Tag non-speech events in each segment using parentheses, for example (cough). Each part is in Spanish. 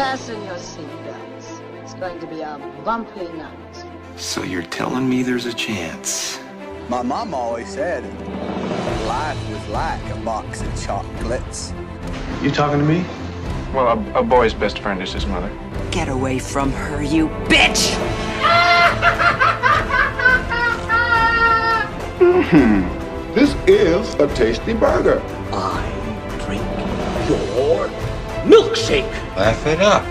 Fasten your seatbelts. It's going to be a bumpy night. So you're telling me there's a chance? My mom always said life was like a box of chocolates. You talking to me? Well, a, a boy's best friend is his mother. Get away from her, you bitch! mm-hmm. (laughs) This is a tasty burger. I drink your milkshake. it up,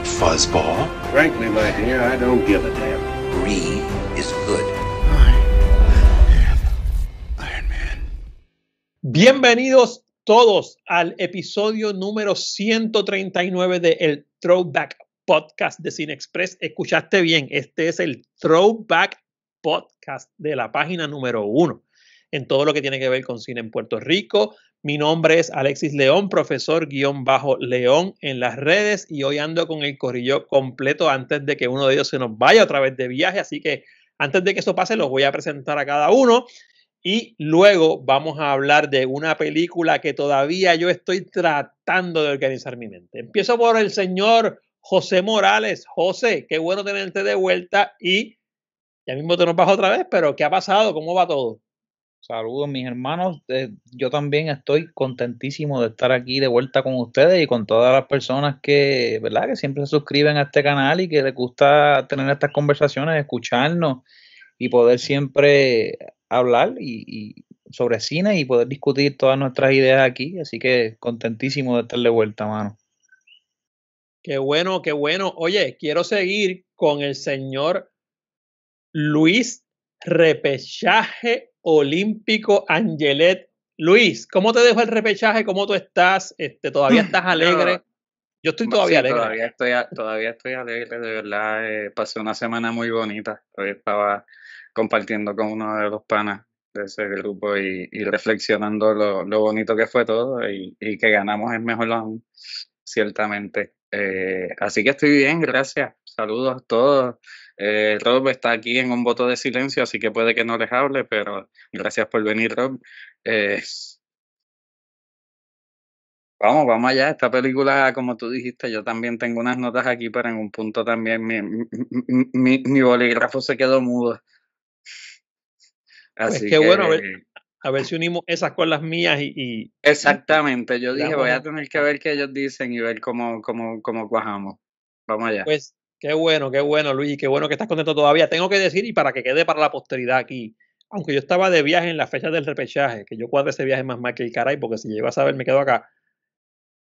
Iron Man. Bienvenidos todos al episodio número 139 de El Throwback Podcast de Cine Express. Escuchaste bien, este es el Throwback Podcast de la página número uno en todo lo que tiene que ver con cine en Puerto Rico, mi nombre es Alexis León, profesor guión bajo León en las redes y hoy ando con el corrillo completo antes de que uno de ellos se nos vaya otra vez de viaje, así que antes de que eso pase los voy a presentar a cada uno y luego vamos a hablar de una película que todavía yo estoy tratando de organizar mi mente. Empiezo por el señor José Morales. José, qué bueno tenerte de vuelta y ya mismo te nos bajo otra vez, pero ¿qué ha pasado? ¿Cómo va todo? Saludos mis hermanos, eh, yo también estoy contentísimo de estar aquí de vuelta con ustedes y con todas las personas que, ¿verdad? Que siempre se suscriben a este canal y que les gusta tener estas conversaciones, escucharnos y poder siempre hablar y, sobre cine y poder discutir todas nuestras ideas aquí. Así que contentísimo de estar de vuelta, mano. Qué bueno, qué bueno. Oye, quiero seguir con el señor Luis Repechaje olímpico Angelet. Luis, ¿cómo te dejó el repechaje? ¿Cómo tú estás? Este, ¿Todavía estás (laughs) alegre? Yo estoy todavía alegre. Todavía estoy, alegre, de verdad. Eh, pasé una semana muy bonita. Hoy estaba compartiendo con uno de los panas de ese grupo y, reflexionando lo, bonito que fue todo y, que ganamos es mejor aún, ciertamente. Eh, así que estoy bien, gracias. Saludos a todos. Eh, Rob está aquí en un voto de silencio, así que puede que no les hable, pero gracias por venir, Rob. Eh, vamos, vamos allá. Esta película, como tú dijiste, yo también tengo unas notas aquí, pero en un punto también mi, bolígrafo se quedó mudo. Pues así que, bueno, a ver, si unimos esas con las mías y... Exactamente, yo dije, voy a tener que ver qué ellos dicen y ver cómo, cómo, cómo cuajamos. Vamos allá. Pues Qué bueno, qué bueno, Luis, qué bueno que estás contento todavía. Tengo que decir, y para que quede para la posteridad aquí, aunque yo estaba de viaje en la fecha del repechaje, que yo cuadré ese viaje más mal que el caray, porque si llego a saber me quedo acá.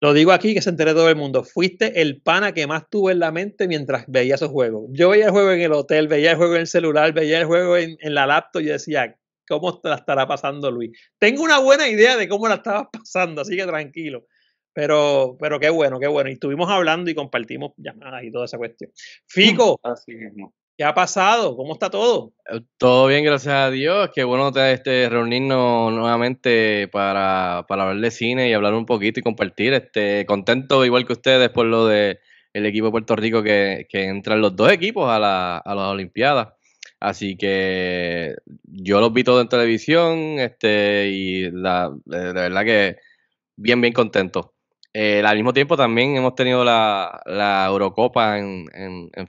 Lo digo aquí que se enteré todo el mundo. Fuiste el pana que más tuve en la mente mientras veía esos juegos. Yo veía el juego en el hotel, veía el juego en el celular, veía el juego en, la laptop y decía, ¿cómo la estará pasando Luis? Tengo una buena idea de cómo la estabas (laughs) pasando, así que tranquilo. Pero, pero qué bueno, qué bueno. Y estuvimos hablando y compartimos llamadas y toda esa cuestión. Fico. (laughs) ¿Qué ha pasado? ¿Cómo está todo? Eh, todo bien, gracias a Dios. Qué bueno este, reunirnos nuevamente para, para, hablar de cine y hablar un poquito y compartir. Este, contento, igual que ustedes, por lo de el equipo de Puerto Rico que, que entran los dos equipos a, la, a las Olimpiadas. Así que yo los vi todos en televisión este, y la, la verdad que bien, bien contento. Eh, al mismo tiempo también hemos tenido la, Eurocopa en,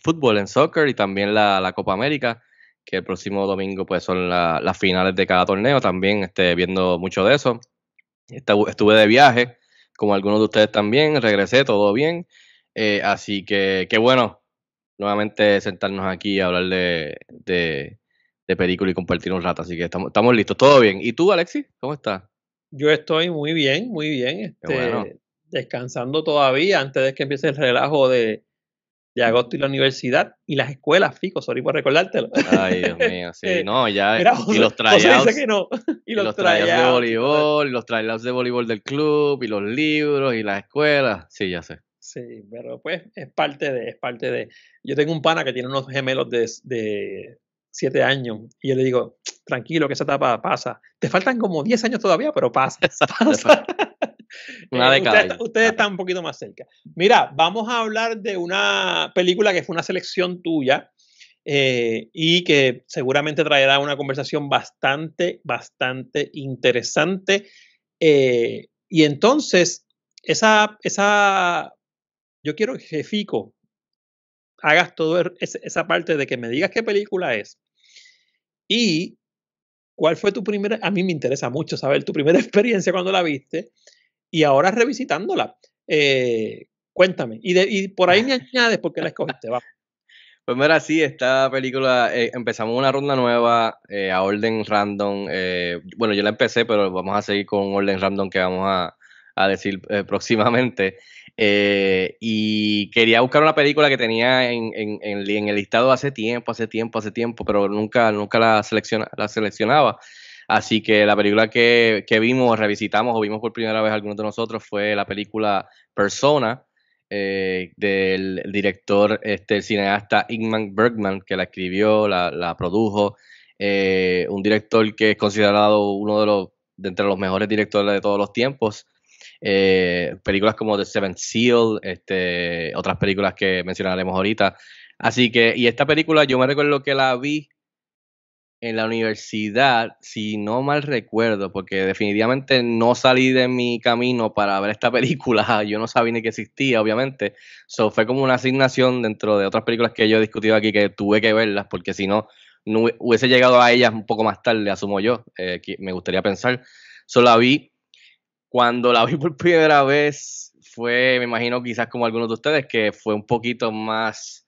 fútbol, en soccer y también la, Copa América, que el próximo domingo pues son las finales de cada torneo, también este, viendo mucho de eso. Estuve de viaje, como algunos de ustedes también, regresé, todo bien. Eh, así que qué bueno nuevamente sentarnos aquí y hablar de, película y compartir un rato, así que estamos, estamos listos, todo bien. ¿Y tú, Alexis? ¿Cómo estás? Yo estoy muy bien, muy bien descansando todavía antes de que empiece el relajo de, agosto y la universidad y las escuelas, Fico, sorry por recordártelo. Ay, Dios (laughs) mío, sí, no, ya. y los tryouts. Y, los, trailados de voleibol, los tryouts de voleibol del club, y los libros, y las escuelas. Sí, ya sé. Sí, pero pues es parte de, es parte de. Yo tengo un pana que tiene unos gemelos de, de siete años y yo le digo, tranquilo, que esa etapa pasa. Te faltan como 10 años todavía, pero pasa. (laughs) pasa. Una eh, ustedes, están un poquito más cerca. Mira, vamos a hablar de una película que fue una selección tuya eh, y que seguramente traerá una conversación bastante, bastante interesante. Eh, y entonces, esa, esa, yo quiero que Fico hagas toda er, esa parte de que me digas qué película es y cuál fue tu primera, a mí me interesa mucho saber tu primera (laughs) experiencia cuando la viste y ahora revisitándola. Eh, cuéntame, y, de, por ahí me (laughs) añades por qué la escogiste, va. Pues mira, sí, esta película, eh, empezamos una ronda nueva eh, a orden random. Eh, bueno, yo la empecé, pero vamos a seguir con orden random que vamos a, decir próximamente. y quería buscar una película que tenía en, en, el listado hace tiempo, hace tiempo, hace tiempo, pero nunca, nunca la, selecciona, la seleccionaba. Así que la película que, que vimos, revisitamos o vimos por primera vez algunos de nosotros fue la película Persona, eh, del director, este cineasta Ingmar Bergman, que la escribió, la, produjo, eh, un director que es considerado uno de los, entre los mejores directores de todos los tiempos. Eh, películas como The Seventh Seal, este, otras películas que mencionaremos ahorita. Así que, y esta película yo me recuerdo que la vi en la universidad, si no mal recuerdo, porque definitivamente no salí de mi camino para ver esta (laughs) película, yo no sabía ni que existía, obviamente. Eso fue como una asignación dentro de otras películas que yo he discutido aquí que tuve que verlas, porque si no, no hubiese llegado a ellas un poco más tarde, asumo yo, eh, me gustaría pensar. Solo la vi, cuando la vi por primera vez, fue, me imagino quizás como algunos de ustedes, que fue un poquito más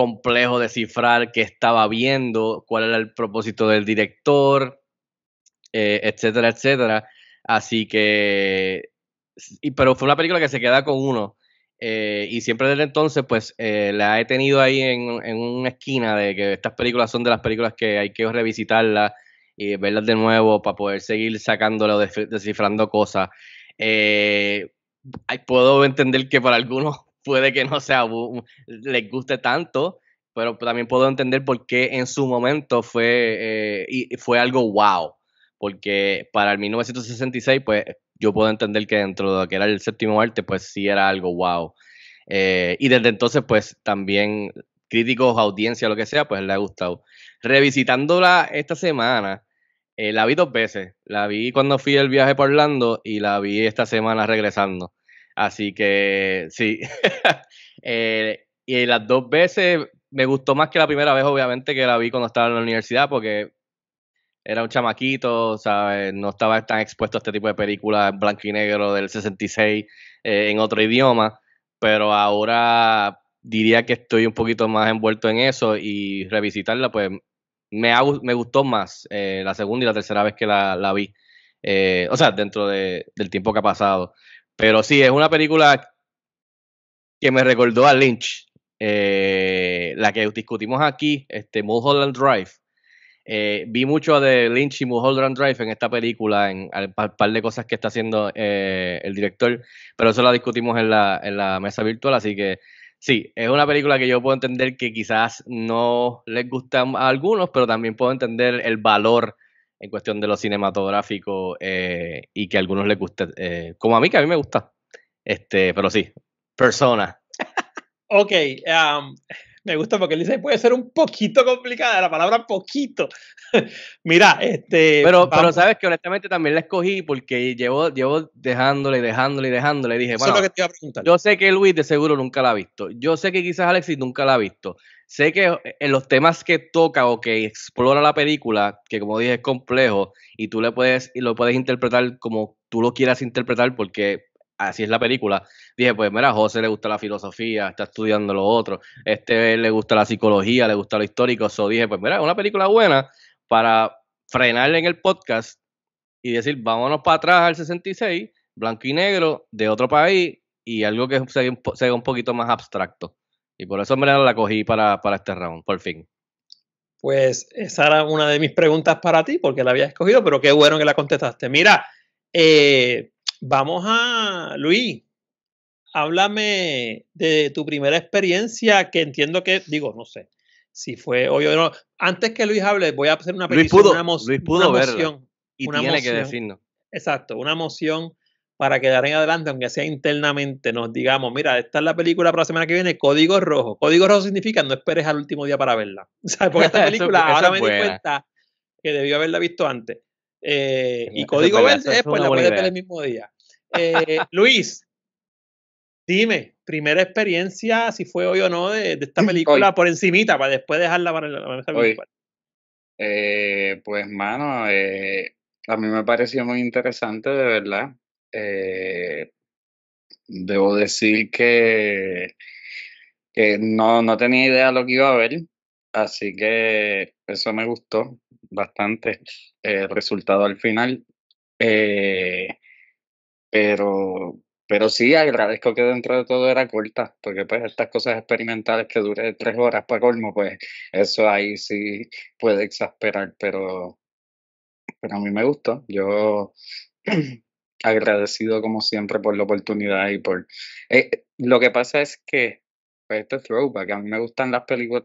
complejo descifrar qué estaba viendo, cuál era el propósito del director, eh, etcétera, etcétera. Así que, pero fue una película que se queda con uno. Eh, y siempre desde entonces, pues eh, la he tenido ahí en, una esquina de que estas películas son de las películas que hay que revisitarlas y verlas de nuevo para poder seguir o descifrando cosas. puedo entender que para algunos puede que no sea, les guste tanto, pero también puedo entender por qué en su momento fue, eh, y fue algo wow, porque para el 1966, pues yo puedo entender que dentro de lo que era el séptimo arte, pues sí era algo wow. Eh, y desde entonces, pues también críticos, audiencia, lo que sea, pues le ha gustado. Revisitándola esta semana, eh, la vi dos veces. La vi cuando fui el viaje por Orlando y la vi esta semana regresando. Así que sí. (laughs) Eh, y las dos veces me gustó más que la primera vez, obviamente, que la vi cuando estaba en la universidad, porque era un chamaquito, ¿sabes? No estaba tan expuesto a este tipo de películas blanco y negro del 66 eh, en otro idioma, pero ahora diría que estoy un poquito más envuelto en eso y revisitarla, pues me, me gustó más eh, la segunda y la tercera vez que la, vi. o sea, dentro del tiempo que ha pasado. Pero sí, es una película que me recordó a Lynch, eh, la que discutimos aquí, este, Mulholland Drive. Eh, vi mucho de Lynch y Mulholland Drive en esta película, en el par, de cosas que está haciendo eh, el director, pero eso lo discutimos en la, en la mesa virtual, así que sí, es una película que yo puedo entender que quizás no les gusta a algunos, pero también puedo entender el valor en cuestión de lo cinematográfico eh, y que a algunos les guste, eh, como a mí, que a mí me gusta. Este, pero sí, persona. Ok, me gusta porque él dice, puede ser un poquito complicada la palabra poquito. (laughs) Mira, este... Pero, pero sabes que honestamente también la escogí porque llevo, llevo dejándole y dejándole y dejándole. dije, que te iba a preguntar. yo sé que Luis de seguro nunca la ha visto. Yo sé que quizás Alexis nunca la ha visto. Sé que eh, en los temas que toca o que explora la película, que como dije es complejo y tú le puedes, y lo puedes interpretar como tú lo quieras interpretar porque así es la película. Dije, pues mira, a José le gusta la filosofía, está estudiando lo otro, este le gusta la psicología, le gusta lo histórico, so dije, pues mira, es una película buena para frenarle en el podcast y decir, vámonos para atrás al 66, blanco y negro, de otro país, y algo que sea, un poquito más abstracto. Y por eso me la cogí para, para este round, por fin. Pues esa era una de mis preguntas para ti, porque la había escogido, pero qué bueno que la contestaste. Mira, eh, Vamos a, Luis, háblame de tu primera experiencia, que entiendo que, digo, no sé, si fue hoy o no. Antes que Luis hable, voy a hacer una petición, una, moción. Luis pudo una Y tiene que decirnos. Exacto, una moción para quedar en adelante, aunque sea internamente, nos digamos, mira, esta es la película para la semana que viene, Código Rojo. Código Rojo significa no esperes al último día para verla. sea, (laughs) Porque esta (laughs) película, ahora me di cuenta que debió haberla visto antes. Eh, y código verde pues la puedes ver el mismo día. Eh, (laughs) Luis, dime, primera experiencia, si fue hoy o no, de, esta (clears throat) película por encimita, para después dejarla para la mesa eh, Pues, mano, eh, a mí me pareció muy interesante, de verdad. debo decir que, que no, no tenía idea de lo que iba a ver, así que eso me gustó bastante el eh, resultado al final. Eh, pero, pero sí agradezco que dentro de todo era corta, porque pues estas cosas experimentales que dure tres horas para colmo, pues eso ahí sí puede exasperar, pero, pero a mí me gustó. Yo (clears throat) agradecido como siempre por la oportunidad y por... Eh, lo que pasa es que pues, este este throwback. A mí me gustan las películas,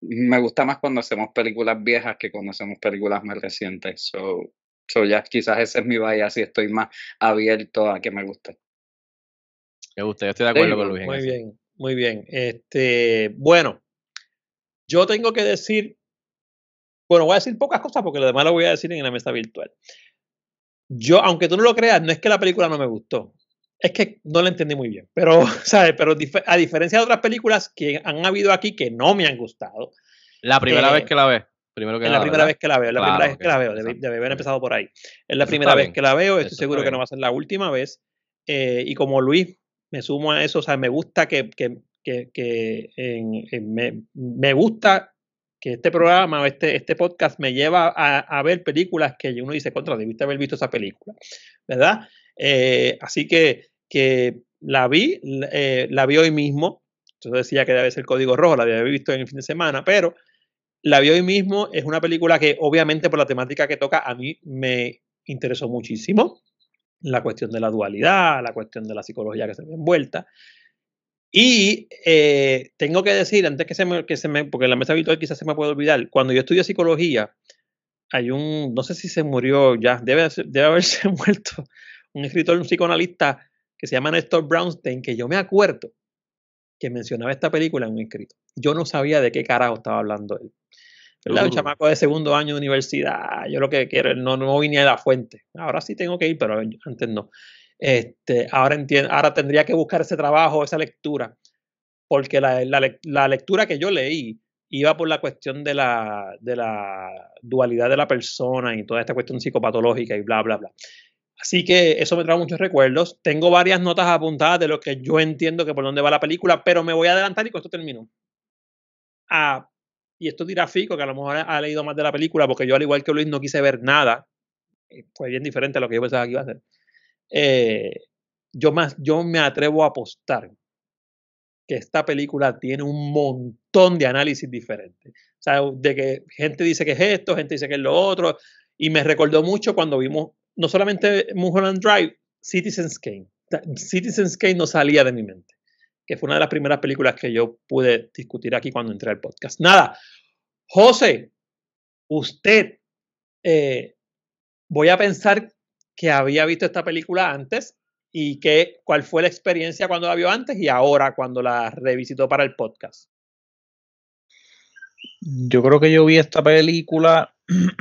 me gusta más cuando hacemos películas viejas que cuando hacemos películas más recientes. So, so ya quizás ese es mi vaya si estoy más abierto a que me guste. Me gusta, yo estoy de acuerdo con Luis. Muy bien, muy bien. Este, bueno, yo tengo que decir, bueno, voy a decir pocas cosas porque lo demás lo voy a decir en la mesa virtual. Yo, aunque tú no lo creas, no es que la película no me gustó es que no la entendí muy bien, pero, (laughs) ¿sabes? Pero a diferencia de otras películas que han habido aquí que no me han gustado. La primera eh, vez que la ves. Primero que es la, primera vez que la veo, la primera vez que la veo, debe, haber empezado por ahí. Es la primera vez que la veo, estoy seguro que no va a ser la última vez. Eh, y como Luis, me sumo a eso, o sea, me gusta que, que, que, que me, me, gusta que este programa, este, este podcast me lleva a, a ver películas que uno dice, contra, debiste haber visto esa película, ¿verdad? Eh, así que, que la vi, eh, la vi hoy mismo. entonces decía que debe ser código rojo, la había visto en el fin de semana, pero la vi hoy mismo. Es una película que, obviamente, por la temática que toca, a mí me interesó muchísimo. La cuestión de la dualidad, la cuestión de la psicología que se ve envuelta. Y eh, tengo que decir, antes que se, me, que se me, porque en la mesa virtual quizás se me puede olvidar, cuando yo estudio psicología, hay un, no sé si se murió ya, debe, debe haberse (laughs) muerto un escritor, un psicoanalista que se llama Néstor Brownstein, que yo me acuerdo que mencionaba esta película en un escrito. Yo no sabía de qué carajo estaba hablando él. ¿Verdad? Un chamaco de segundo año de universidad, yo lo que quiero, no, no vine a la fuente. Ahora sí tengo que ir, pero antes no. Este, ahora, entiendo, ahora tendría que buscar ese trabajo, esa lectura, porque la, lectura que yo leí iba por la cuestión de la dualidad de la persona y toda esta cuestión psicopatológica y bla, bla, bla. Así que eso me trae muchos recuerdos. Tengo varias notas apuntadas de lo que yo entiendo que por dónde va la película, pero me voy a adelantar y con esto termino. Ah, y esto dirá Fico, que a lo mejor ha leído más de la película, porque yo, al igual que Luis, no quise ver nada. Eh, fue bien diferente a lo que yo pensaba que iba a hacer. Eh, yo, más, yo me atrevo a apostar que esta película tiene un montón de análisis diferentes. O sea, de que gente dice que es esto, gente dice que es lo otro. Y me recordó mucho cuando vimos no solamente Mulholland Drive, Citizen's Kane. Citizen's Kane no salía de mi mente, que fue una de las primeras películas que yo pude discutir aquí cuando entré al podcast. Nada, José, usted, eh, voy a pensar que había visto esta película antes y que, cuál fue la experiencia cuando la vio antes y ahora cuando la revisitó para el podcast. Yo creo que yo vi esta película (clears throat)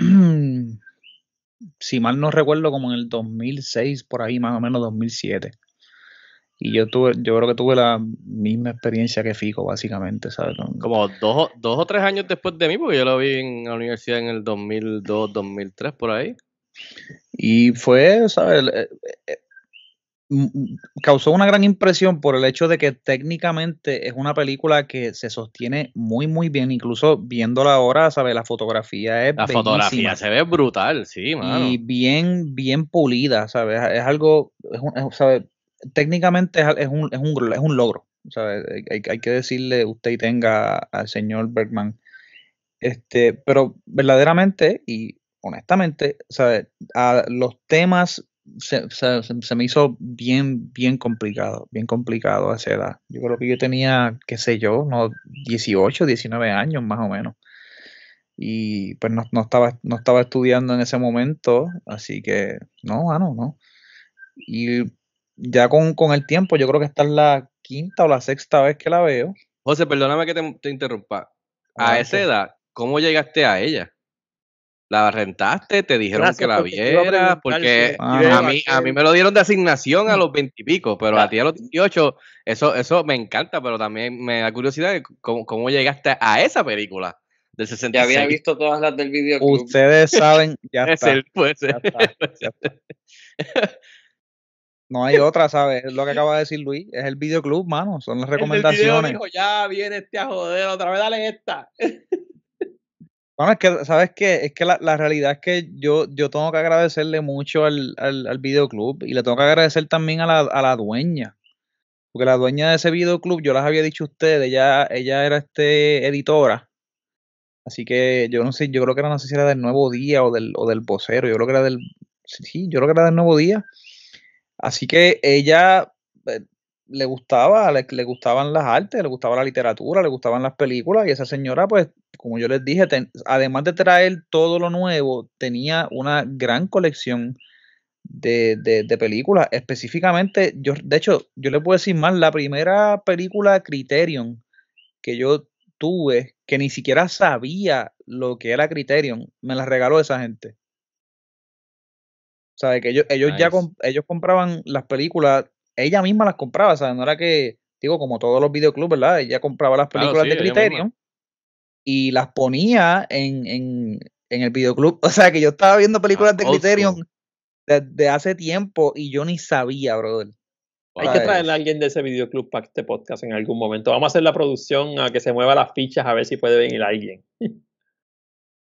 si mal no recuerdo, como en el 2006, por ahí más o menos 2007. Y yo tuve, yo creo que tuve la misma experiencia que Fico, básicamente, ¿sabes? Como dos, dos o tres años después de mí, porque yo lo vi en la universidad en el 2002, 2003, por ahí. Y fue, ¿sabes? Eh, eh, causó una gran impresión por el hecho de que técnicamente es una película que se sostiene muy muy bien, incluso viéndola ahora, sabe La fotografía es La fotografía se ve brutal, sí, mano. Y bien bien pulida, ¿sabes? Es algo es técnicamente es un, es un, logro, ¿sabes? Hay, hay, que decirle usted y tenga al señor Bergman. Este, pero verdaderamente y honestamente, ¿sabes? A los temas se, me hizo bien, bien complicado, bien complicado a esa edad. Yo creo que yo tenía, qué sé yo, no, 18, 19 años más o menos. Y pues no, no estaba, no estaba estudiando en ese momento, así que no, mano, no. Y ya con, el tiempo, yo creo que esta es la quinta o la sexta vez que la veo. José, perdóname que te, interrumpa. A esa edad, ¿cómo llegaste a ella? la rentaste, te dijeron que la viera, porque ah, a, mí, a eh, mí me lo dieron de asignación a los veintipico, pero a ti a los 18, eso, eso me encanta, pero también me da curiosidad cómo, llegaste a esa película del 66. Ya había visto todas las del videoclub. Ustedes saben, ya, está, él, pues, No hay otra, ¿sabes? Es lo que acaba de decir Luis. Es el videoclub, mano. Son las recomendaciones. ya viene este a joder otra vez, dale esta. (laughs) Bueno, es que, ¿sabes qué? Es que la, realidad es que yo, yo tengo que agradecerle mucho al, al, al, videoclub y le tengo que agradecer también a la, dueña. Porque la dueña de ese videoclub, yo las había dicho a ustedes, ella, ella era este editora. Así que yo no sé, yo creo que era, no sé si era del Nuevo Día o del, o del Vocero, yo creo que era del, sí, yo creo que era del Nuevo Día. Así que ella eh, le gustaba, le, gustaban las artes, le gustaba la literatura, le gustaban las películas y esa señora, pues, como yo les dije, además de traer todo lo nuevo, tenía una gran colección de, películas. Específicamente, yo, de hecho, yo le puedo decir más, la primera película Criterion que yo tuve, que ni siquiera sabía lo que era Criterion, me la regaló esa gente. O sea, que ellos, ellos ya ellos compraban las películas ella misma las compraba, o sea, no era que, digo, como todos los videoclubs, ¿verdad? Ella compraba las películas de Criterion y las ponía en, el videoclub. (laughs) O sea, que yo estaba viendo películas de Criterion desde de hace tiempo y yo ni sabía, brother. Hay que traer a alguien de ese videoclub para este podcast en algún momento. Vamos a hacer la producción a que se mueva las fichas a ver si puede venir alguien.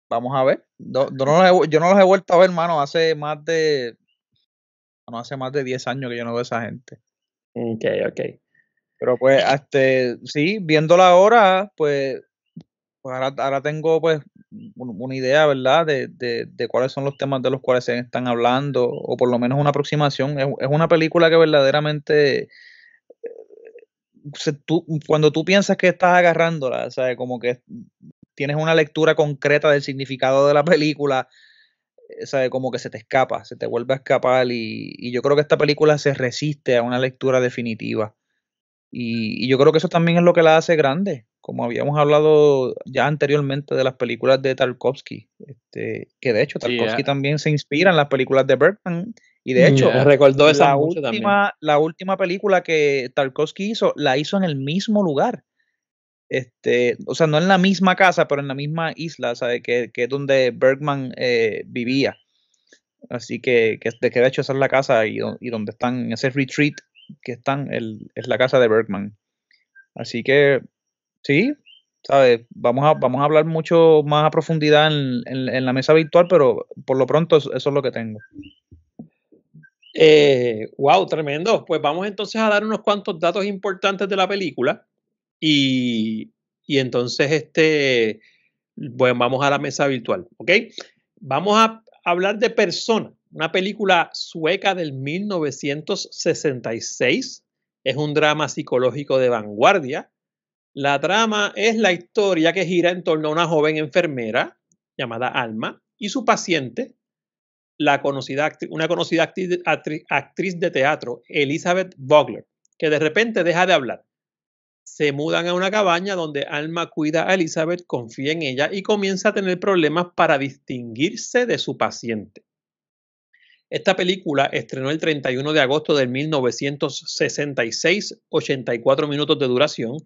Vamos a ver. yo no los he vuelto a ver, hermano, hace más de no hace más de 10 años que yo no veo a esa gente. Ok, ok. Pero pues, este, sí, viéndola ahora, pues, pues ahora, tengo pues una idea, ¿verdad? De, cuáles son los temas de los cuales se están hablando, o por lo menos una aproximación. Es, una película que verdaderamente, eh, cuando tú piensas que estás agarrándola, ¿sabes? Como que tienes una lectura concreta del significado de la película ¿sabe? como que se te escapa, se te vuelve a escapar y, yo creo que esta película se resiste a una lectura definitiva. Y, yo creo que eso también es lo que la hace grande, como habíamos hablado ya anteriormente de las películas de Tarkovsky, este, que de hecho Tarkovsky ah. también se inspira en las películas de Bergman. Y de hecho, mm, recordó esa la última, la última película que Tarkovsky hizo, la hizo en el mismo lugar este, o sea, no en la misma casa, pero en la misma isla, ¿sabe? Que, es donde Bergman eh, vivía. Así que, que, de que hecho esa es la casa y, donde están, ese retreat que están, es la casa de Bergman. Así que, sí, ¿sabes? Vamos a, vamos a hablar mucho más a profundidad en, la mesa virtual, pero por lo pronto eso, es lo que tengo. wow, eh, tremendo. Pues vamos entonces a dar unos cuantos datos importantes de la película. Y, entonces, este, bueno, vamos a la mesa virtual, ¿ok? Vamos a hablar de Persona, una película sueca del 1966. Es un drama psicológico de vanguardia. La trama es la historia que gira en torno a una joven enfermera llamada Alma y su paciente, una conocida actriz, de teatro, Elizabeth Vogler, que de repente deja de hablar se mudan a una cabaña donde Alma cuida a Elizabeth, confía en ella y comienza a tener problemas para distinguirse de su paciente. Esta película estrenó el 31 de agosto de 1966, 84 minutos de duración.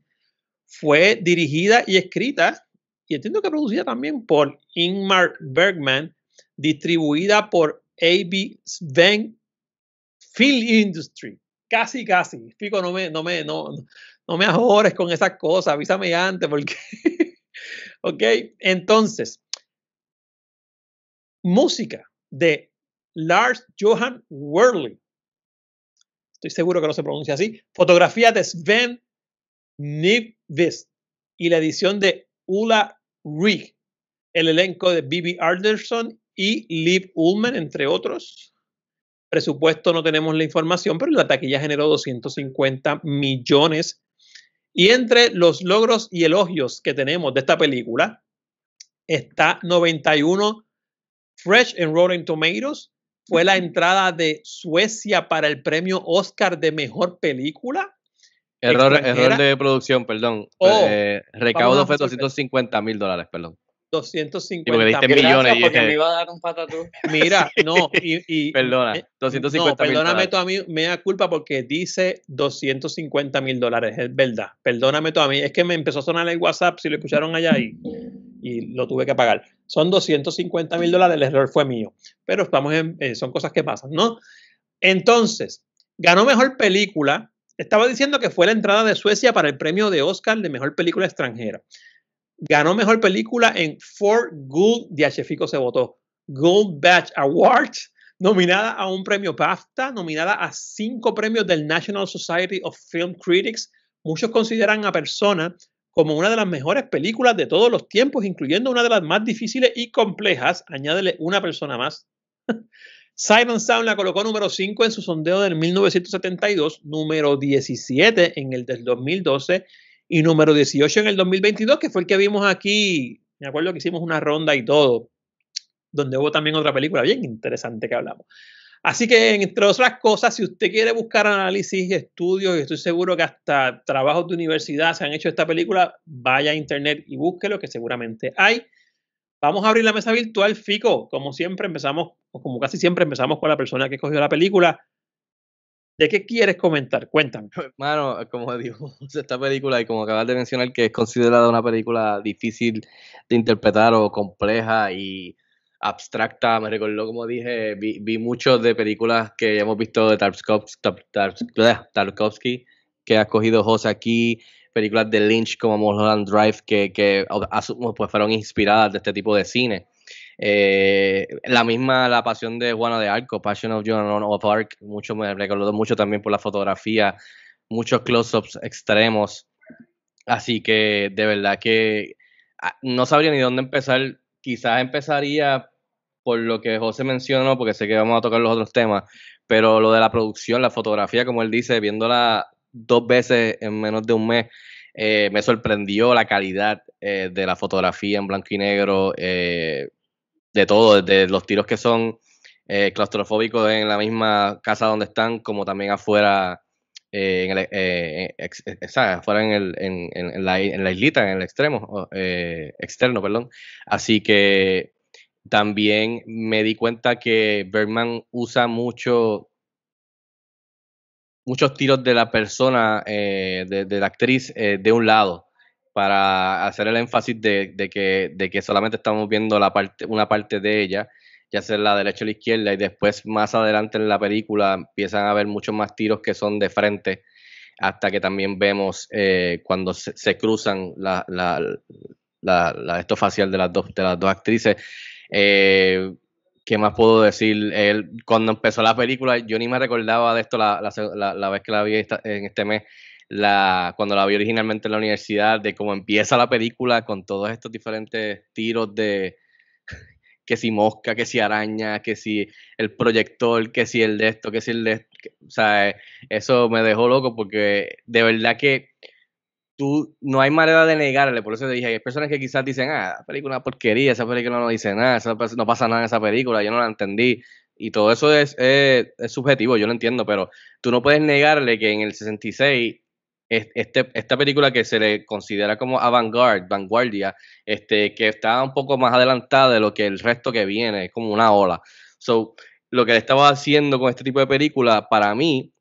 Fue dirigida y escrita, y entiendo que producida también por Ingmar Bergman, distribuida por AB Sven Film Industry. Casi, casi. Fico, no me, no, no me ahorres con esas cosas, avísame antes, porque. (laughs) ok, entonces, música de Lars Johan Worley. Estoy seguro que no se pronuncia así. Fotografía de Sven Nivist y la edición de Ula Rig. El elenco de Bibi Andersson y Liv Ullman, entre otros presupuesto no tenemos la información, pero la taquilla generó 250 millones y entre los logros y elogios que tenemos de esta película está 91 Fresh and Rolling Tomatoes. Fue la entrada de Suecia para el premio Oscar de mejor película. Error, error de producción, perdón. Oh, eh, recaudo fue 250 mil dólares, perdón. 250 y porque millones. Porque me iba a dar un patatú. (laughs) Mira, no, (laughs) y, Perdona, 250 no, perdóname tú a mí, me da culpa porque dice 250 mil dólares, es verdad. Perdóname tú a mí, es que me empezó a sonar el WhatsApp, si lo escucharon allá y, y lo tuve que pagar. Son 250 mil dólares, el error fue mío. Pero estamos eh, son cosas que pasan, ¿no? Entonces, ganó mejor película. Estaba diciendo que fue la entrada de Suecia para el premio de Oscar de mejor película extranjera ganó mejor película en Four Gold. de se votó. Gold Badge Awards, nominada a un premio BAFTA, nominada a cinco premios del National Society of Film Critics. Muchos consideran a Persona como una de las mejores películas de todos los tiempos, incluyendo una de las más difíciles y complejas. Añádele una persona más. (laughs) Silent Sound la colocó número 5 en su sondeo del 1972, número 17 en el del 2012 y número 18 en el 2022, que fue el que vimos aquí, me acuerdo que hicimos una ronda y todo, donde hubo también otra película bien interesante que hablamos. Así que, entre otras cosas, si usted quiere buscar análisis, y estudios, y estoy seguro que hasta trabajos de universidad se han hecho esta película, vaya a internet y búsquelo, que seguramente hay. Vamos a abrir la mesa virtual, Fico. Como siempre, empezamos, o como casi siempre, empezamos con la persona que cogió la película. ¿De qué quieres comentar? Cuéntame. Hermano, (laughs) como (laughs) digo, esta película, y como acabas de mencionar, que es considerada una película difícil de interpretar o compleja y abstracta, me recordó, como dije, vi, vi muchos de películas que hemos visto de Tarkovsky, que ha cogido José aquí, películas de Lynch como Mulholland Drive, que, que pues, fueron inspiradas de este tipo de cine. Eh, la misma La Pasión de Juana de Arco, Passion of Joan of Arc, mucho me recordó mucho también por la fotografía, muchos close-ups extremos. Así que de verdad que ah, no sabría ni dónde empezar. Quizás empezaría por lo que José mencionó, porque sé que vamos a tocar los otros temas, pero lo de la producción, la fotografía, como él dice, viéndola dos veces en menos de un mes, eh, me sorprendió la calidad eh, de la fotografía en blanco y negro. Eh, de todo, desde los tiros que son eh, claustrofóbicos en la misma casa donde están, como también afuera. Eh, en el, en, la, islita, en el extremo, eh, externo, perdón. Así que también me di cuenta que Bergman usa mucho muchos tiros de la persona, de, la actriz, de un lado para hacer el énfasis de, que, solamente estamos viendo una parte de ella, ya sea la derecha o la izquierda, y después más adelante en la película empiezan a haber muchos más tiros que son de frente, hasta que también vemos eh, cuando se, cruzan la, esto facial de las dos, de las dos actrices. Eh, ¿Qué más puedo decir? cuando empezó la película, yo ni me recordaba de esto la, vez que la vi en este mes cuando la vi originalmente en la universidad, de cómo empieza la película con todos estos diferentes tiros de (laughs) que si mosca, que si araña, que si el proyector, que si el de esto, que si el de O sea, eh, eso me dejó loco porque de verdad que tú no hay manera de negarle. Por eso te dije, hay personas que quizás dicen, ah, la película es una porquería, esa película no dice nada, esa, no pasa nada en esa película, yo no la entendí. Y todo eso es subjetivo, yo lo entiendo, pero tú no puedes negarle que en el 66 este, esta película que se le considera como avant-garde, vanguardia, este, que está un poco más adelantada de lo que el resto que viene, es como una ola. So, lo que le estaba haciendo con este tipo de película, para mí,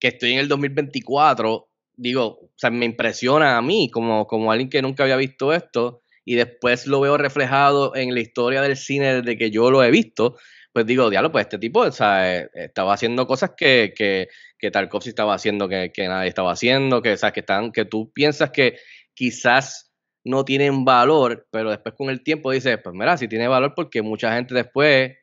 que estoy en el 2024, digo, o sea, me impresiona a mí como, como alguien que nunca había visto esto y después lo veo reflejado en la historia del cine desde que yo lo he visto pues digo, diablo, pues este tipo o sea, eh, estaba haciendo cosas que, que, que Tarkovsky estaba haciendo, que, nadie estaba haciendo, que, o que, están, que tú piensas que quizás no tienen valor, pero después con el tiempo dices, pues mira, si tiene valor porque mucha gente después,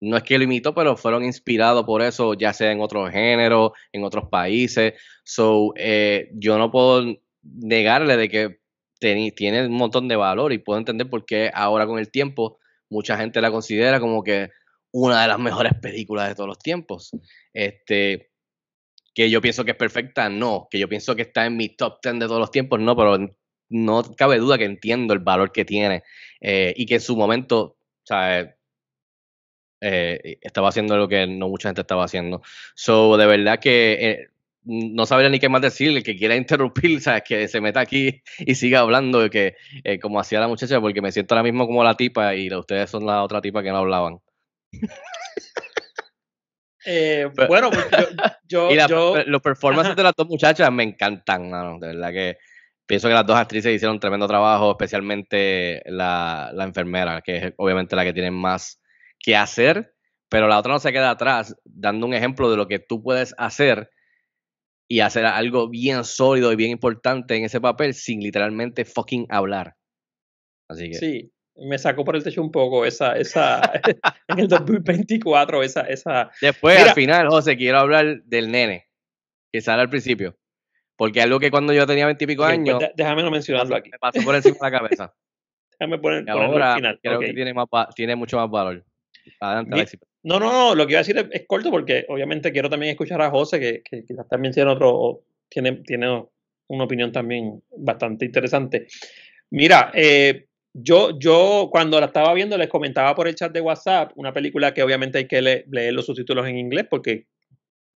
no es que lo imitó, pero fueron inspirados por eso, ya sea en otro género, en otros países. So, eh, yo no puedo negarle de que tiene un montón de valor y puedo entender por qué ahora con el tiempo mucha gente la considera como que una de las mejores películas de todos los tiempos. Este, que yo pienso que es perfecta, no. Que yo pienso que está en mi top 10 de todos los tiempos, no. Pero no cabe duda que entiendo el valor que tiene eh, y que en su momento, ¿sabes? Eh, estaba haciendo lo que no mucha gente estaba haciendo. So, de verdad que eh, no sabría ni qué más decir. El que quiera (laughs) interrumpir, ¿sabes? Que se meta aquí y siga hablando, de que, como hacía la muchacha, porque me siento ahora mismo como la tipa y ustedes son la otra tipa que no hablaban. Eh, bueno, pues yo, (laughs) yo... Los performances de las dos muchachas me encantan, de verdad que pienso que las dos actrices hicieron un tremendo trabajo, especialmente la, la, enfermera, que es obviamente la que tiene más que hacer, pero la otra no se queda atrás, dando un ejemplo de lo que tú puedes hacer y hacer algo bien sólido y bien importante en ese papel sin literalmente fucking hablar. Así que. Sí, me sacó por el techo un poco esa, esa (laughs) en el 2024, esa, esa. Después, al final, José, quiero hablar del nene, que sale al principio. Porque algo que cuando yo tenía veintipico años. Pues, déjame no mencionarlo aquí. Me pasó por encima de la cabeza. (laughs) déjame poner, ponerlo al final. Creo que tiene, mucho más valor. Adelante, Alexis. No, no, no, lo que iba a decir es, corto porque obviamente quiero también escuchar a José, que, quizás también tiene otro, tiene, tiene una opinión también bastante interesante. Mira, eh, yo, yo cuando la estaba viendo les comentaba por el chat de WhatsApp una película que obviamente hay que leer los subtítulos en inglés porque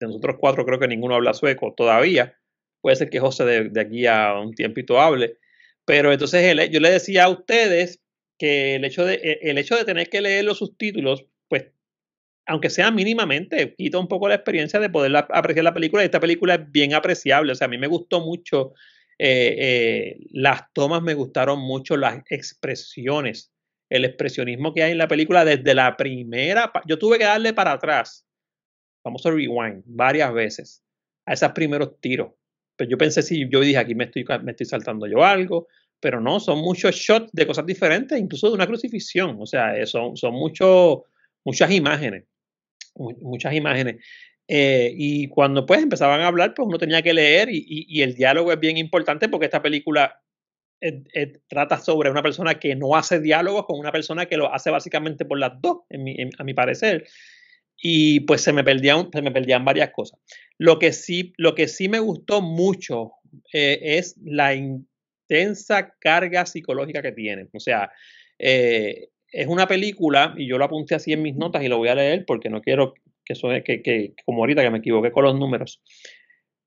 de nosotros cuatro creo que ninguno habla sueco todavía. Puede ser que José de, aquí a un tiempito hable. Pero entonces yo le decía a ustedes que el hecho, de, e, el hecho de tener que leer los subtítulos, pues aunque sea mínimamente, quita un poco la experiencia de poder apreciar la película. Y esta película es bien apreciable. O sea, a mí me gustó mucho eh, eh, las tomas me gustaron mucho, las expresiones, el expresionismo que hay en la película desde la primera. Yo tuve que darle para atrás, vamos a rewind, varias veces a esos primeros tiros. Pero yo pensé, si yo dije aquí me estoy, saltando yo algo, pero no, son muchos shots de cosas diferentes, incluso de una crucifixión. O sea, eh, son, son muchas imágenes. Muchas imágenes. Eh, y cuando pues empezaban a hablar, pues uno tenía que leer y, el diálogo es bien importante porque esta película eh, eh, trata sobre una persona que no hace diálogos con una persona que lo hace básicamente por las dos, a mi parecer. Y pues se me, perdían, se me perdían varias cosas. Lo que sí, lo que sí me gustó mucho es la intensa carga psicológica que tiene. O sea, es una película, y yo lo apunté así en mis notas y lo voy a leer porque no quiero que, son, que, como ahorita que me equivoqué con los números,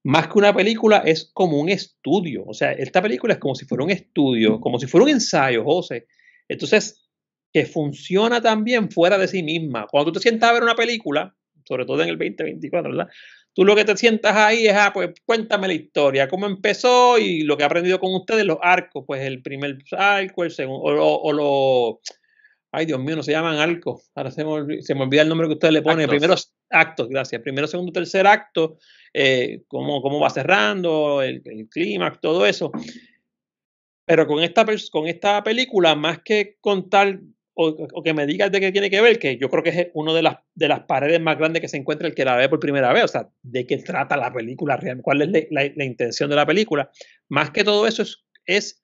más que una película es como un estudio. O sea, esta película es como si fuera un estudio, como si fuera un ensayo, José. Entonces, que funciona también fuera de sí misma. Cuando tú te sientas a ver una película, sobre todo en el 2024, ¿verdad? Tú lo que te sientas ahí es, ah, pues cuéntame la historia, cómo empezó y lo que he aprendido con ustedes, los arcos, pues el primer arco, el segundo, o, lo, Ay, Dios mío, no se llaman Alco. Ahora se me, olvida, el nombre que usted le pone. Primero actos, gracias. Primero, segundo, tercer acto. Eh, cómo, va cerrando, el, clímax, todo eso. Pero con esta, película, más que contar o, que me digas de qué tiene que ver, que yo creo que es una de las, paredes más grandes que se encuentra el que la ve por primera vez, o sea, de qué trata la película real, cuál es la, intención de la película. Más que todo eso es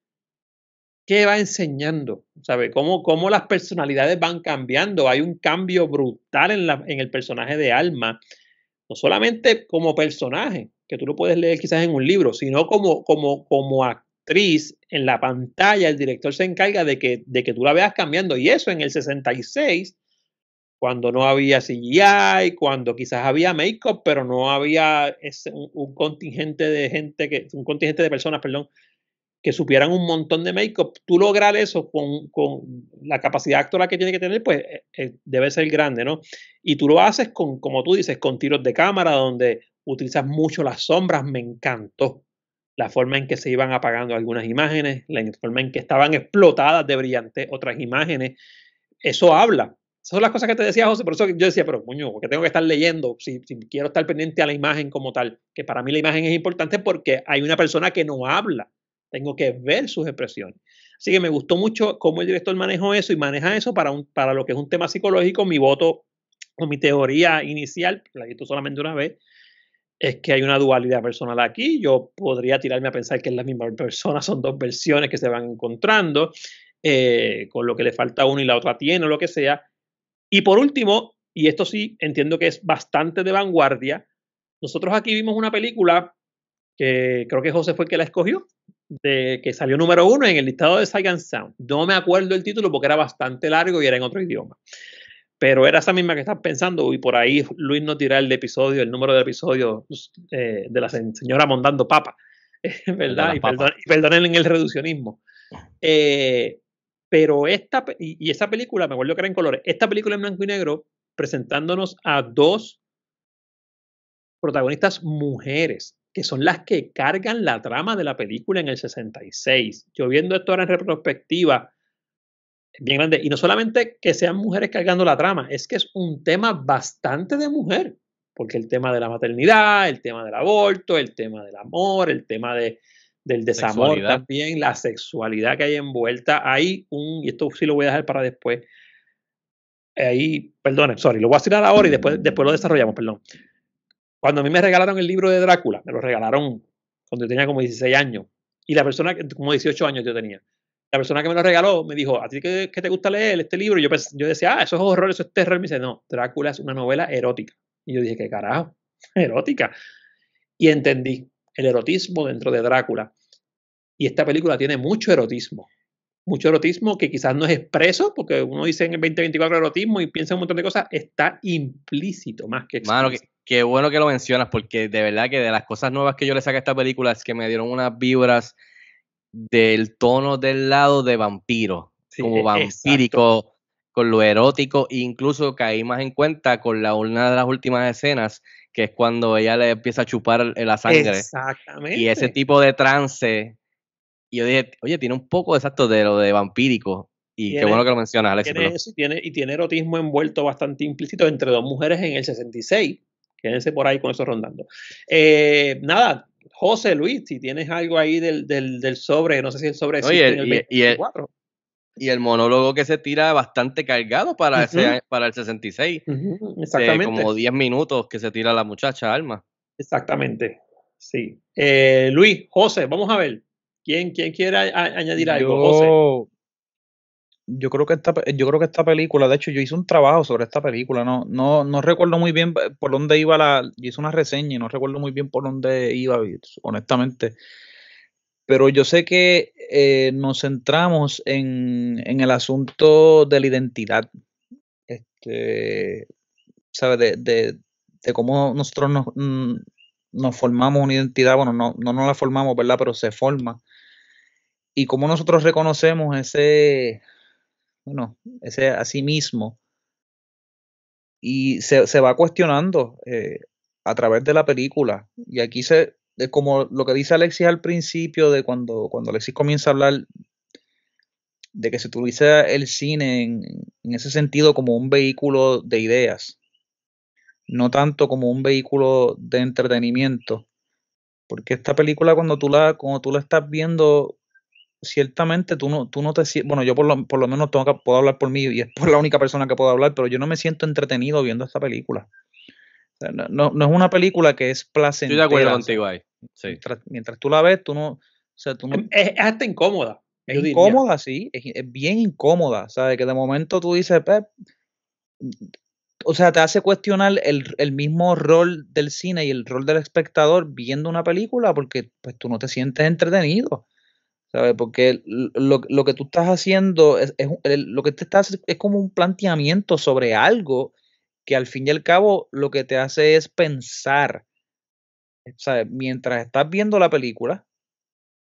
¿Qué va enseñando, ¿sabe? Cómo, cómo las personalidades van cambiando. Hay un cambio brutal en, la, en el personaje de Alma, no solamente como personaje, que tú lo puedes leer quizás en un libro, sino como, como, como actriz en la pantalla, el director se encarga de que, de que tú la veas cambiando. Y eso en el 66, cuando no había CGI, cuando quizás había make-up, pero no había un, un, contingente de gente, que, un contingente de personas, perdón, que supieran un montón de make-up, tú lograr eso con, la capacidad actual que tiene que tener, pues eh, eh, debe ser grande, ¿no? Y tú lo haces con, como tú dices, con tiros de cámara, donde utilizas mucho las sombras, me encantó la forma en que se iban apagando algunas imágenes, la forma en que estaban explotadas de brillante otras imágenes, eso habla. Esas son las cosas que te decía José, por eso yo decía, pero coño, porque tengo que estar leyendo si, si quiero estar pendiente a la imagen como tal, que para mí la imagen es importante porque hay una persona que no habla tengo que ver sus expresiones. Así que me gustó mucho cómo el director manejó eso y maneja eso para, un, para lo que es un tema psicológico. Mi voto o mi teoría inicial, la he visto solamente una vez, es que hay una dualidad personal aquí. Yo podría tirarme a pensar que es la misma persona, son dos versiones que se van encontrando, eh, con lo que le falta uno y la otra tiene, o lo que sea. Y por último, y esto sí entiendo que es bastante de vanguardia, nosotros aquí vimos una película que creo que José fue el que la escogió, de que salió número uno en el listado de Saigon Sound. No me acuerdo el título porque era bastante largo y era en otro idioma. Pero era esa misma que estás pensando y por ahí Luis nos dirá el episodio, el número de episodio pues, eh, de la señora Mondando Papa, (laughs) ¿verdad? Y, perdón, y, perdonen el reduccionismo. Eh, pero esta, y, esa película, me acuerdo que era en colores, esta película en blanco y negro presentándonos a dos protagonistas mujeres que son las que cargan la trama de la película en el 66. Yo viendo esto ahora en retrospectiva, es bien grande. Y no solamente que sean mujeres cargando la trama, es que es un tema bastante de mujer, porque el tema de la maternidad, el tema del aborto, el tema del amor, el tema de, del desamor también, la sexualidad que hay envuelta. Hay un, y esto sí lo voy a dejar para después, ahí, perdón, sorry, lo voy a tirar ahora y después, después lo desarrollamos, perdón. Cuando a mí me regalaron el libro de Drácula, me lo regalaron cuando yo tenía como 16 años, y la persona, que como 18 años yo tenía, la persona que me lo regaló me dijo, ¿a ti qué, te gusta leer este libro? Y yo, pensé, yo decía, ah, eso es horror, eso es terror. Y me dice, no, Drácula es una novela erótica. Y yo dije, ¿qué carajo? (laughs) Erótica. Y entendí el erotismo dentro de Drácula. Y esta película tiene mucho erotismo. Mucho erotismo que quizás no es expreso, porque uno dice en el 2024 erotismo y piensa un montón de cosas, está implícito más que expreso. Qué bueno que lo mencionas, porque de verdad que de las cosas nuevas que yo le saqué a esta película es que me dieron unas vibras del tono del lado de vampiro, como e-, vampírico, con lo erótico, e incluso caí más en cuenta con la una de las últimas escenas, que es cuando ella le empieza a chupar la sangre. Exactamente. Y ese tipo de trance. Y yo dije, oye, tiene un poco exacto de lo de vampírico. Y qué bueno que lo mencionas, Alex. tiene, y tiene erotismo envuelto bastante implícito entre dos mujeres en el 66 Quédense por ahí con eso rondando. Eh, nada, José Luis, si tienes algo ahí del, sobre, no sé si el sobre el, en el y, el, monólogo que se tira bastante cargado para, para el 66. exactamente. como 10 minutos que se tira la muchacha, Alma. Exactamente. Sí. Eh, Luis, José, vamos a ver. ¿Quién, quién quiere añadir algo? José yo creo que esta yo creo que esta película, de hecho yo hice un trabajo sobre esta película, no no no recuerdo muy bien por dónde iba la yo hice una reseña y no recuerdo muy bien por dónde iba, honestamente. Pero yo sé que eh, nos centramos en, el asunto de la identidad. Este, ¿sabes? De, cómo nosotros mm, nos, formamos una identidad. Bueno, no, no nos la formamos, ¿verdad? Pero se forma. Y cómo nosotros reconocemos ese, bueno, ese a sí mismo. Y se, va cuestionando eh, a través de la película. Y aquí se, eh, como lo que dice Alexis al principio, de cuando, cuando Alexis comienza a hablar de que se utiliza el cine en, ese sentido como un vehículo de ideas, no tanto como un vehículo de entretenimiento. Porque esta película cuando tú la, cuando tú la estás viendo ciertamente tú no, tú no te sientes, bueno, yo por lo, por lo menos puedo hablar por mí y es por la única persona que puedo hablar, pero yo no me siento entretenido viendo esta película. no, es una película que es placentera. Estoy de acuerdo contigo ahí. Mientras, tú la ves, tú no... O sea, es, hasta incómoda. Es incómoda, sí, es, bien incómoda, sea, Que de momento tú dices, o sea, te hace cuestionar el, el, mismo rol del cine y el rol del espectador viendo una película porque pues tú no te sientes entretenido. Porque lo, que tú estás haciendo es, lo que te estás es como un planteamiento sobre algo que al fin y al cabo lo que te hace es pensar. ¿sabes? Mientras estás viendo la película,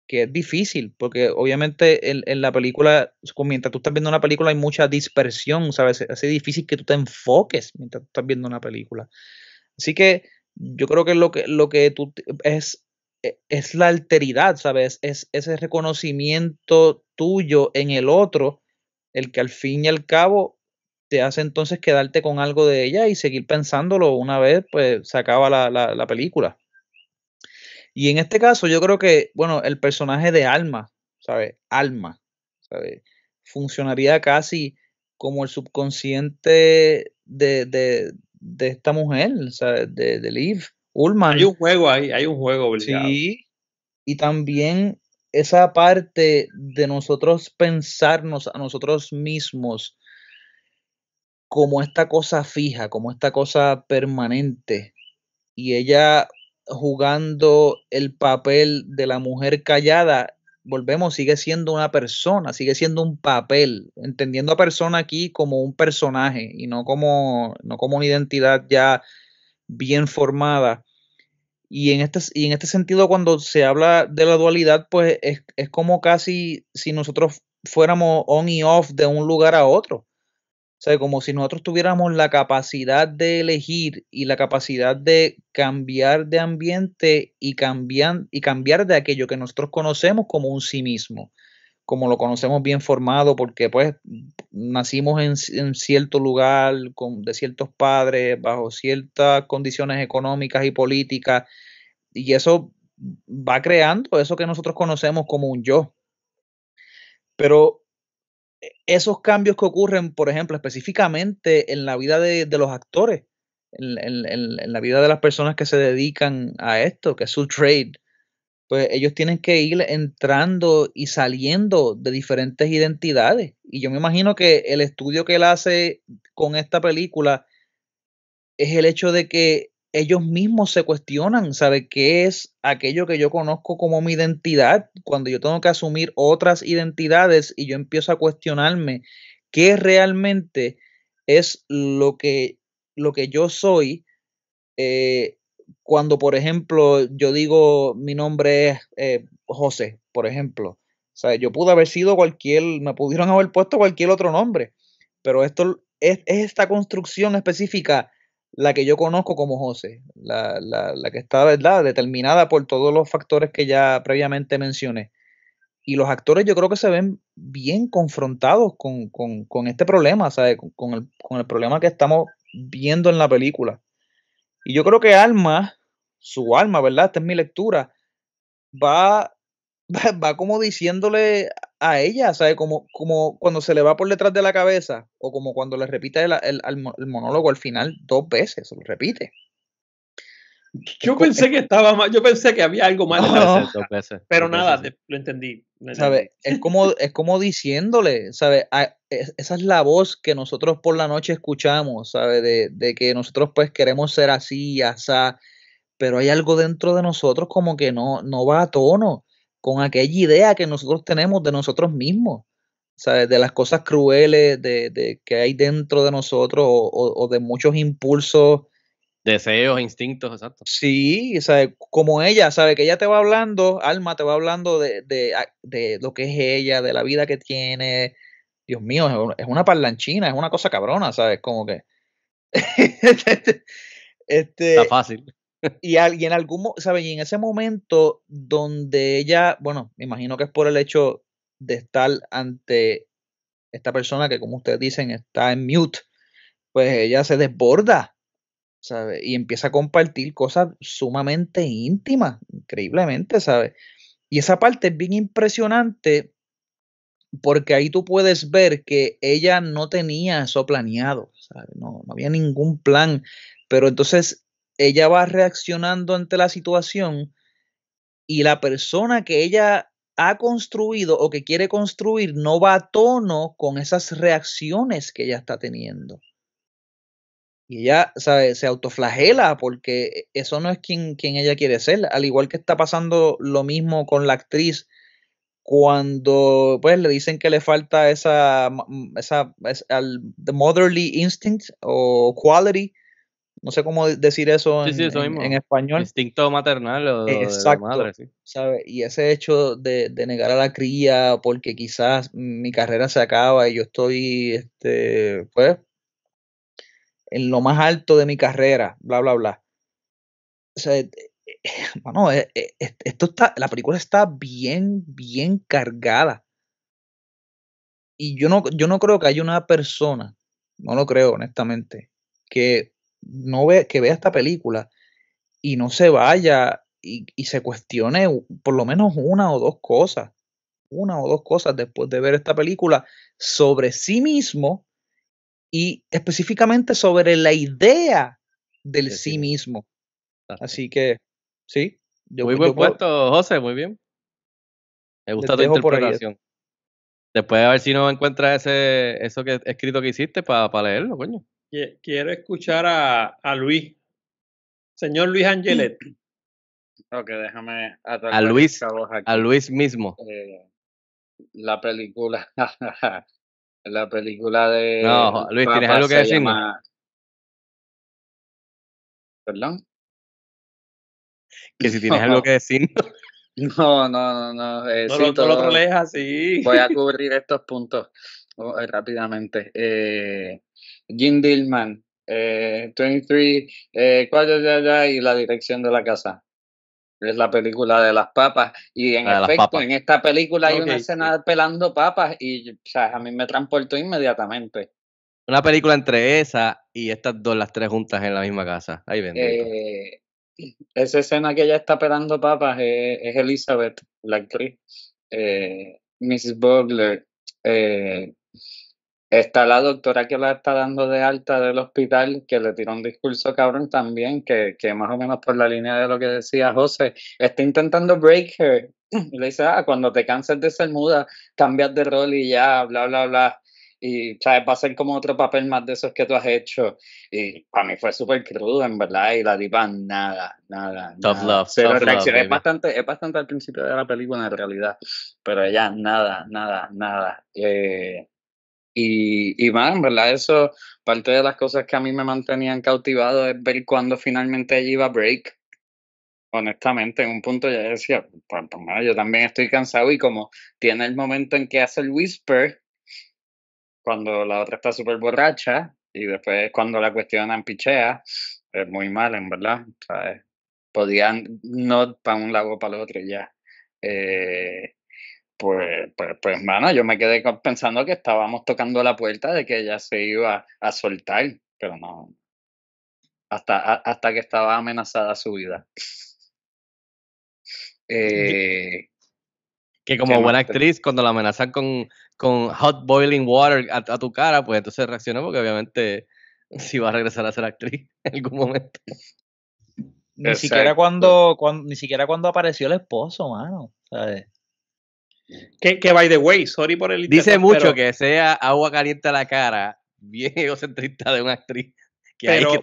que es difícil, porque obviamente en, la película, mientras tú estás viendo una película hay mucha dispersión, ¿sabes? Hace difícil que tú te enfoques mientras estás viendo una película. Así que yo creo que lo que, lo que tú es e, es la alteridad, ¿sabes? Es ese reconocimiento tuyo en el otro, el que al fin y al cabo te hace entonces quedarte con algo de ella y seguir pensándolo una vez pues se acaba la, película. Y en este caso yo creo que, bueno, el personaje de Alma, ¿sabes? Alma, ¿sabes? Funcionaría casi como el subconsciente de, esta mujer, ¿sabes? De, de Liv hay un juego ahí, hay un juego obligado. Sí, y también esa parte de nosotros pensarnos a nosotros mismos como esta cosa fija, como esta cosa permanente. Y ella jugando el papel de la mujer callada, volvemos, sigue siendo una persona, sigue siendo un papel, entendiendo a persona aquí como un personaje y no como, no como una identidad ya bien formada. Y en, este, y en este sentido, cuando se habla de la dualidad, pues es, como casi si nosotros fuéramos on y off de un lugar a otro. O sea, como si nosotros tuviéramos la capacidad de elegir y la capacidad de cambiar de ambiente y cambiar, y cambiar de aquello que nosotros conocemos como un sí mismo como lo conocemos bien formado, porque pues nacimos en, cierto lugar, con, de ciertos padres, bajo ciertas condiciones económicas y políticas, y eso va creando eso que nosotros conocemos como un yo. Pero e, esos cambios que ocurren, por ejemplo, específicamente en la vida de, los actores, en, en la vida de las personas que se dedican a esto, que es su trade, pues ellos tienen que ir entrando y saliendo de diferentes identidades. Y yo me imagino que el estudio que él hace con esta película es el hecho de que ellos mismos se cuestionan, ¿sabe qué es aquello que yo conozco como mi identidad? Cuando yo tengo que asumir otras identidades y yo empiezo a cuestionarme qué realmente es lo que, lo que yo soy, eh, cuando, por ejemplo, yo digo mi nombre es eh, José, por ejemplo, o sea, yo pude haber sido cualquier, me pudieron haber puesto cualquier otro nombre, pero esto es, esta construcción específica la que yo conozco como José, la, que está, ¿verdad?, determinada por todos los factores que ya previamente mencioné. Y los actores yo creo que se ven bien confrontados con, este problema, con el problema que estamos viendo en la película. Y yo creo que Alma, su alma, ¿verdad? Esta es mi lectura, va, (laughs) va, como diciéndole a ella, ¿sabes? Como, como cuando se le va por detrás de la cabeza o como cuando le repite el, el, el monólogo al final dos veces, se lo repite. (laughs) Yo pensé que estaba yo pensé que había algo malo pero nada, lo entendí. Es como, es como diciéndole, ¿sabes? Ah, esa es la voz que nosotros por la noche escuchamos, ¿sabes? De, que nosotros pues queremos ser así, asá, pero hay algo dentro de nosotros como que no, no va a tono con aquella idea que nosotros tenemos de nosotros mismos. ¿sabes? de las cosas crueles de, que hay dentro de nosotros o de muchos impulsos Deseos, instintos, exacto. Sí, o como ella, sabe que ella te va hablando, Alma te va hablando de, lo que es ella, de la vida que tiene. Dios mío, es una parlanchina, es una cosa cabrona, ¿sabes? Como que. (laughs) este, Está fácil. Y, alguien, en algún ¿sabes? Y en ese momento donde ella, bueno, me imagino que es por el hecho de estar ante esta persona que, como ustedes dicen, está en mute, pues ella se desborda y empieza a compartir cosas sumamente íntimas, increíblemente, ¿sabes? Y esa parte es bien impresionante porque ahí tú puedes ver que ella no tenía eso planeado, No, no había ningún plan, pero entonces ella va reaccionando ante la situación y la persona que ella ha construido o que quiere construir no va a tono con esas reacciones que ella está teniendo. Y ella ¿sabes? se autoflagela porque eso no es quien, ella quiere ser. Al igual que está pasando lo mismo con la actriz cuando pues le dicen que le falta esa, mm, esa, motherly instinct o quality, no sé cómo decir eso en, español. Instinto maternal o de madre, sí. ¿sabe? Y ese hecho de, de, negar a la cría porque quizás mi carrera se acaba y yo estoy, este, pues, en lo más alto de mi carrera, bla, bla, bla. O sea, bueno, eh, eh, eh, esto está, la película está bien, bien cargada. Y yo no, yo no creo que haya una persona, no lo creo honestamente, que no ve, que vea esta película y no se vaya y se cuestione por lo menos una o dos cosas, una o dos cosas después de ver esta película sobre sí mismo y específicamente sobre la idea del sí, mismo. Así que, sí. Yo, muy buen puesto, José, muy bien. Me gusta tu interpretación. Después a ver si no encuentras ese, eso que escrito que hiciste para leerlo, coño. Quiero escuchar a, a Luis. Señor Luis Angelet. (clears throat) Ok, déjame a Luis, a Luis mismo. Eh, la película (laughs) la película de. No, Luis, ¿tienes algo que decir? ¿Perdón? Que si (laughs) tienes algo que decir. (laughs) No, no, no, no. Eh, no, sí, todo, lo Voy a (laughs) cubrir estos puntos oh, eh, rápidamente. Eh, Jim Dillman, 23, eh, eh, ¿cuál ya, ya, ya, y la dirección de la casa. Es la película de las papas. Y en efecto, en esta película hay una escena pelando papas y a mí me transportó inmediatamente. Una película entre esa y estas dos, las tres juntas en la misma casa. Ahí eh, esa escena que ella está pelando papas es, Elizabeth, la actriz. Eh, Mrs. Bogler. Eh, Está la doctora que la está dando de alta del hospital, que le tiró un discurso cabrón también, que, que más o menos por la línea de lo que decía José, está intentando break her. le dice, ah, cuando te canses de ser muda, cambias de rol y ya, bla, bla, bla. Y, ¿sabes? Va a como otro papel más de esos que tú has hecho. Y para mí fue súper crudo, en verdad. Y la diva, nada, nada. Tough love. Tough love es, bastante, es bastante al principio de la película, en realidad. Pero ya nada, nada, nada. Eh, y, y más, en verdad, eso, parte de las cosas que a mí me mantenían cautivado es ver cuándo finalmente allí iba break. Honestamente, en un punto ya decía, pues, bueno, pues, yo también estoy cansado y como tiene el momento en que hace el whisper, cuando la otra está súper borracha y después cuando la cuestionan pichea, es muy mal, en verdad. Podían no para un lado o para el otro ya. Eh, pues, pues, pues, mano, yo me quedé pensando que estábamos tocando la puerta de que ella se iba a soltar, pero no. Hasta, hasta que estaba amenazada su vida. Eh, que como buena actriz, cuando la amenazan con, con hot boiling water a, tu cara, pues entonces reaccionó porque obviamente (laughs) si va a regresar a ser actriz (laughs) en algún momento. Ni siquiera cuando, cuando, ni siquiera cuando apareció el esposo, mano. ¿sabes? Que, by the way, sorry por el Dice mucho que sea agua caliente a la cara, viejo (laughs) centrista de una actriz que pero, hay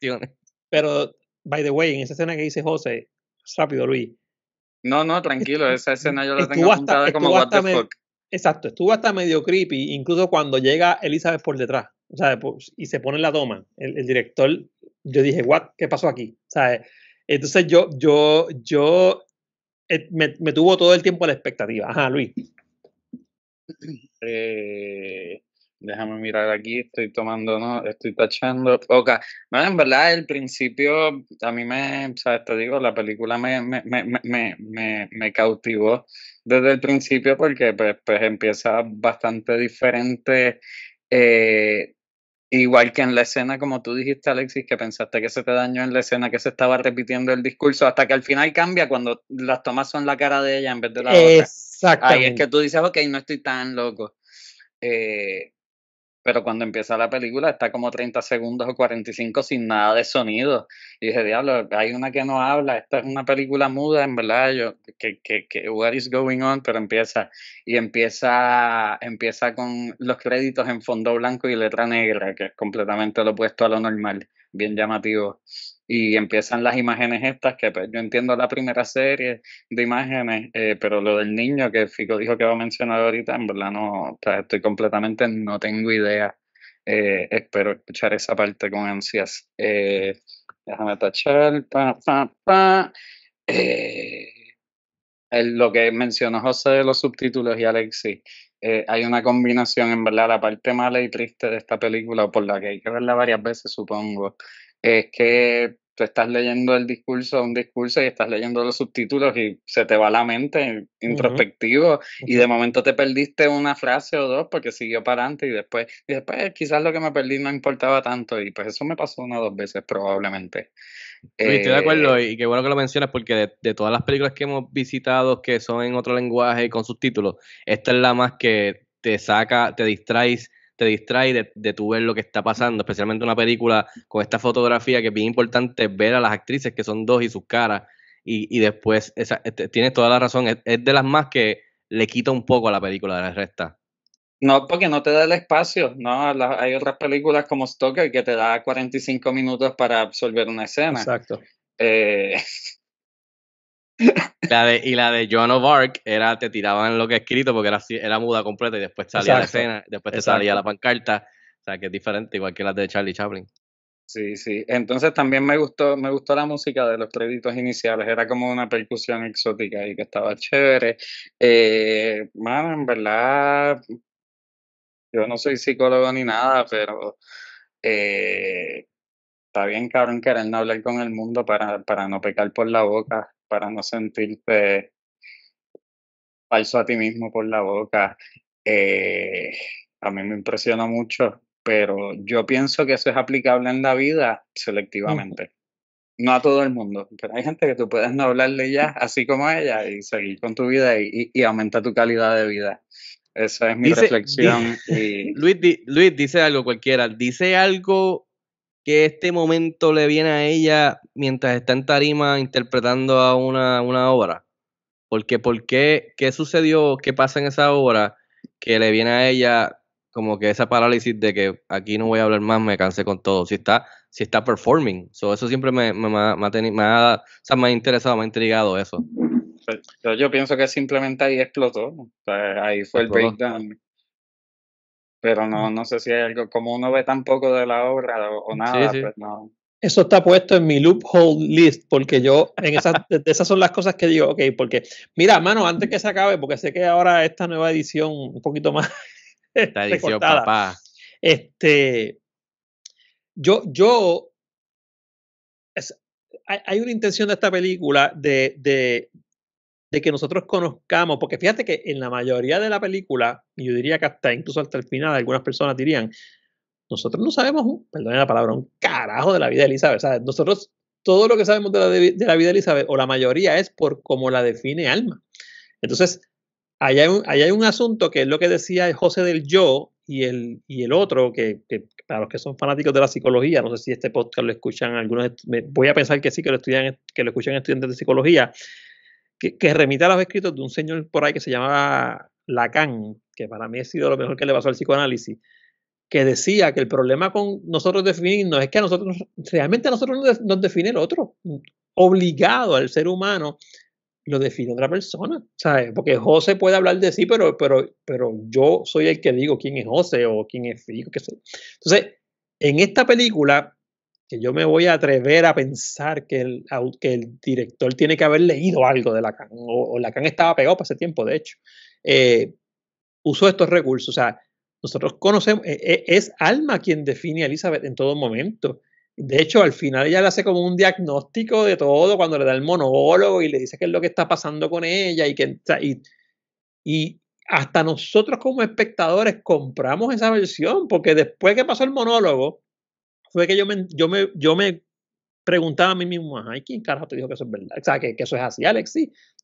que Pero, by the way, en esa escena que dice José, rápido, Luis. No, no, tranquilo, esa escena yo la tengo apuntada como what the fuck. Exacto, estuvo hasta medio creepy, incluso cuando llega Elizabeth por detrás, o sea, pues, y se pone la toma. El, director, yo dije, what, ¿qué pasó aquí? ¿Sabes? Entonces yo, yo, yo eh, me, tuvo todo el tiempo la expectativa. Ajá, Luis. Eh, déjame mirar aquí, estoy tomando, no, estoy tachando. en verdad, el principio, a mí me, ¿sabes? Te digo, la película me, cautivó desde el principio porque pues, pues, empieza bastante diferente. Eh, Igual que en la escena, como tú dijiste, Alexis, que pensaste que se te dañó en la escena, que se estaba repitiendo el discurso, hasta que al final cambia cuando las tomas son la cara de ella en vez de la otra. Ahí es que tú dices, ok, no estoy tan loco. Eh, pero cuando empieza la película está como 30 segundos o 45 sin nada de sonido. Y dije, diablo, hay una que no habla, esta es una película muda, en verdad, yo, que, que, que, what is going on, pero empieza. Y empieza, empieza con los créditos en fondo blanco y letra negra, que es completamente lo opuesto a lo normal, bien llamativo y empiezan las imágenes estas, que pues, yo entiendo la primera serie de imágenes, eh, pero lo del niño que Fico dijo que va a mencionar ahorita, en verdad no, estoy completamente, no tengo idea. Eh, espero escuchar esa parte con ansias. Eh, déjame tachar. Pa, pa, pa. Eh, lo que mencionó José de los subtítulos y Alexis. hay una combinación, en verdad, la parte mala y triste de esta película, por la que hay que verla varias veces, supongo, es que tú estás leyendo el discurso, un discurso y estás leyendo los subtítulos y se te va la mente introspectivo y de momento te perdiste una frase o dos porque siguió para adelante y después, y después quizás lo que me perdí no importaba tanto y pues eso me pasó una o dos veces probablemente. estoy de acuerdo eh, y qué bueno que lo mencionas porque de, de, todas las películas que hemos visitado que son en otro lenguaje y con subtítulos, esta es la más que te saca, te distraes te distrae de, tu ver lo que está pasando, especialmente una película con esta fotografía que es bien importante ver a las actrices que son dos y sus caras. Y, después, este, tienes toda la razón, es, de las más que le quita un poco a la película de la resta. No, porque no te da el espacio, ¿no? hay otras películas como Stoker que te da 45 minutos para absorber una escena. Exacto. Eh, (laughs) La de, y la de Joan of Arc era, te tiraban lo que escrito porque era, era muda completa y después salía la escena, después te salía la pancarta. O sea, que es diferente, igual que la de Charlie Chaplin. Sí, sí. Entonces también me gustó, me gustó la música de los créditos iniciales. Era como una percusión exótica y que estaba chévere. Eh, en verdad, yo no soy psicólogo ni nada, pero eh, está bien cabrón querer no hablar con el mundo para, para no pecar por la boca para no sentirte falso a ti mismo por la boca. Eh, a mí me impresiona mucho, pero yo pienso que eso es aplicable en la vida selectivamente. no a todo el mundo, pero hay gente que tú puedes no hablarle ya, (laughs) así como ella, y seguir con tu vida y, aumentar aumenta tu calidad de vida. Esa es mi reflexión. (laughs) Luis, Luis dice algo cualquiera, dice algo que este momento le viene a ella mientras está en tarima interpretando a una, una obra? Porque, ¿por qué? ¿Qué sucedió? ¿Qué pasa en esa obra que le viene a ella como que esa parálisis de que aquí no voy a hablar más, me cansé con todo? Si está, si está performing. eso siempre me, me, ha, interesado, me ha intrigado eso. Pues, yo, pienso que simplemente ahí explotó. ahí fue el breakdown pero no, no sé si hay algo, como uno ve tan poco de la obra o, nada, pues Eso está puesto en mi loophole list, porque yo, en esas, esas son las cosas que digo, ok, porque, mira, mano, antes que se acabe, porque sé que ahora esta nueva edición, un poquito más. (laughs) Esta edición, papá. Este. Yo, yo. hay, hay, una intención de esta película de de que nosotros conozcamos, porque fíjate que en la mayoría de la película, yo diría que hasta incluso hasta el final, algunas personas dirían, nosotros no sabemos, perdón la palabra, un carajo de la vida de Elizabeth. ¿sabes? Nosotros todo lo que sabemos de la, vida de Elizabeth, o la mayoría, es por cómo la define Alma. Entonces, ahí hay un, hay un asunto que es lo que decía José del yo y el, y el otro, que, que, para los que son fanáticos de la psicología, no sé si este podcast lo escuchan algunos, voy a pensar que sí, que lo, estudian, que lo escuchan estudiantes de psicología, que, remita los escritos de un señor por ahí que se llamaba Lacan, que para mí ha sido lo mejor que le pasó al psicoanálisis, que decía que el problema con nosotros definirnos es que a nosotros, realmente a nosotros nos define el otro, obligado al ser humano lo define otra persona, ¿sabes? Porque José puede hablar de sí, pero, pero, pero yo soy el que digo quién es José o quién es Fico, Entonces, en esta película, que yo me voy a atrever a pensar que el, el director tiene que haber leído algo de Lacan, o, la Lacan estaba pegado para ese tiempo, de hecho. Eh, usó estos recursos, o sea, nosotros conocemos, e, e, es Alma quien define a Elizabeth en todo momento. De hecho, al final ella le hace como un diagnóstico de todo cuando le da el monólogo y le dice qué es lo que está pasando con ella y que... y hasta nosotros como espectadores compramos esa versión, porque después que pasó el monólogo, fue que yo me, yo me, yo me preguntaba a mí mismo, ay, ¿quién carajo te dijo que eso es verdad? O sea, que, eso es así, Alex,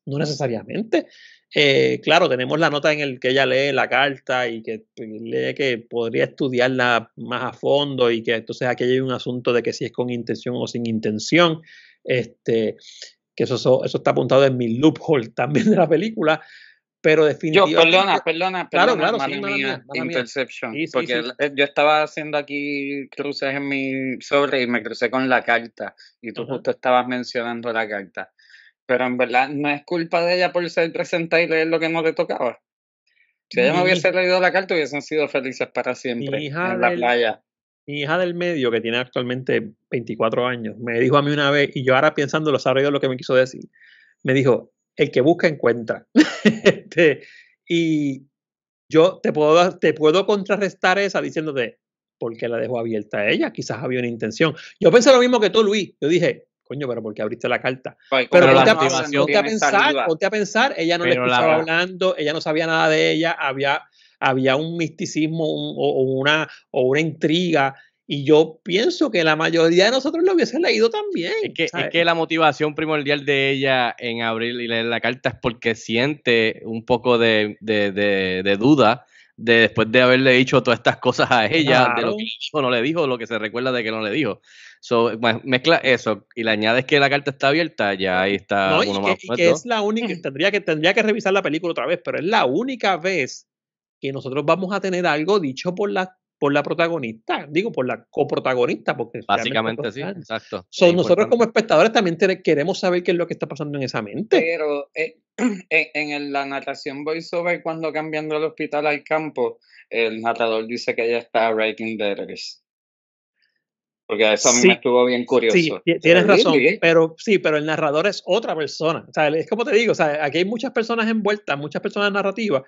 no necesariamente. Eh, claro, tenemos la nota en el que ella lee la carta y que pues, lee que podría estudiarla más a fondo y que entonces aquí hay un asunto de que si es con intención o sin intención, este, que eso, eso está apuntado en mi loophole (laughs) también de la película, pero definitivamente. Yo, perdona, perdona, claro, claro, interception. porque yo estaba haciendo aquí cruces en mi sobre y me crucé con la carta. Y tú justo estabas mencionando la carta. Pero en verdad no es culpa de ella por ser presente y leer lo que no le tocaba. Si ella no hubiese leído la carta, hubiesen sido felices para siempre en la playa. Mi hija del medio, que tiene actualmente 24 años, me dijo a mí una vez, y yo ahora pensando sabré yo lo que me quiso decir. Me dijo, el que busca encuentra. (laughs) Este, y yo te puedo, te puedo contrarrestar esa diciéndote, ¿por qué la dejó abierta a ella? Quizás había una intención. Yo pensé lo mismo que tú, Luis. Yo dije, coño, pero ¿por qué abriste la carta? pero ponte, a, pensar, pensar, a ella no le estaba hablando, ella no sabía nada de ella, había, había un misticismo una, o una intriga y yo pienso que la mayoría de nosotros lo hubiesen leído también. Es que, la motivación primordial de ella en abrir y leer la carta es porque siente un poco de, duda de después de haberle dicho todas estas cosas a ella, de lo que no le dijo, lo que se recuerda de que no le dijo. So, pues, mezcla eso y le añades que la carta está abierta, ya ahí está. y, es la única, (laughs) tendría que, tendría que revisar la película otra vez, pero es la única vez que nosotros vamos a tener algo dicho por la por la protagonista, digo, por la coprotagonista, porque básicamente sí, exacto. nosotros como espectadores también queremos saber qué es lo que está pasando en esa mente. Pero eh, (clears throat) eh, en, la narración voiceover, cuando cambiando el hospital al campo, el narrador dice que ella está writing letters. Porque eso a mí me estuvo bien curioso. Sí, tienes razón, pero sí, pero el narrador es otra persona. O sea, es como te digo, o sea, aquí hay muchas personas envueltas, muchas personas narrativas,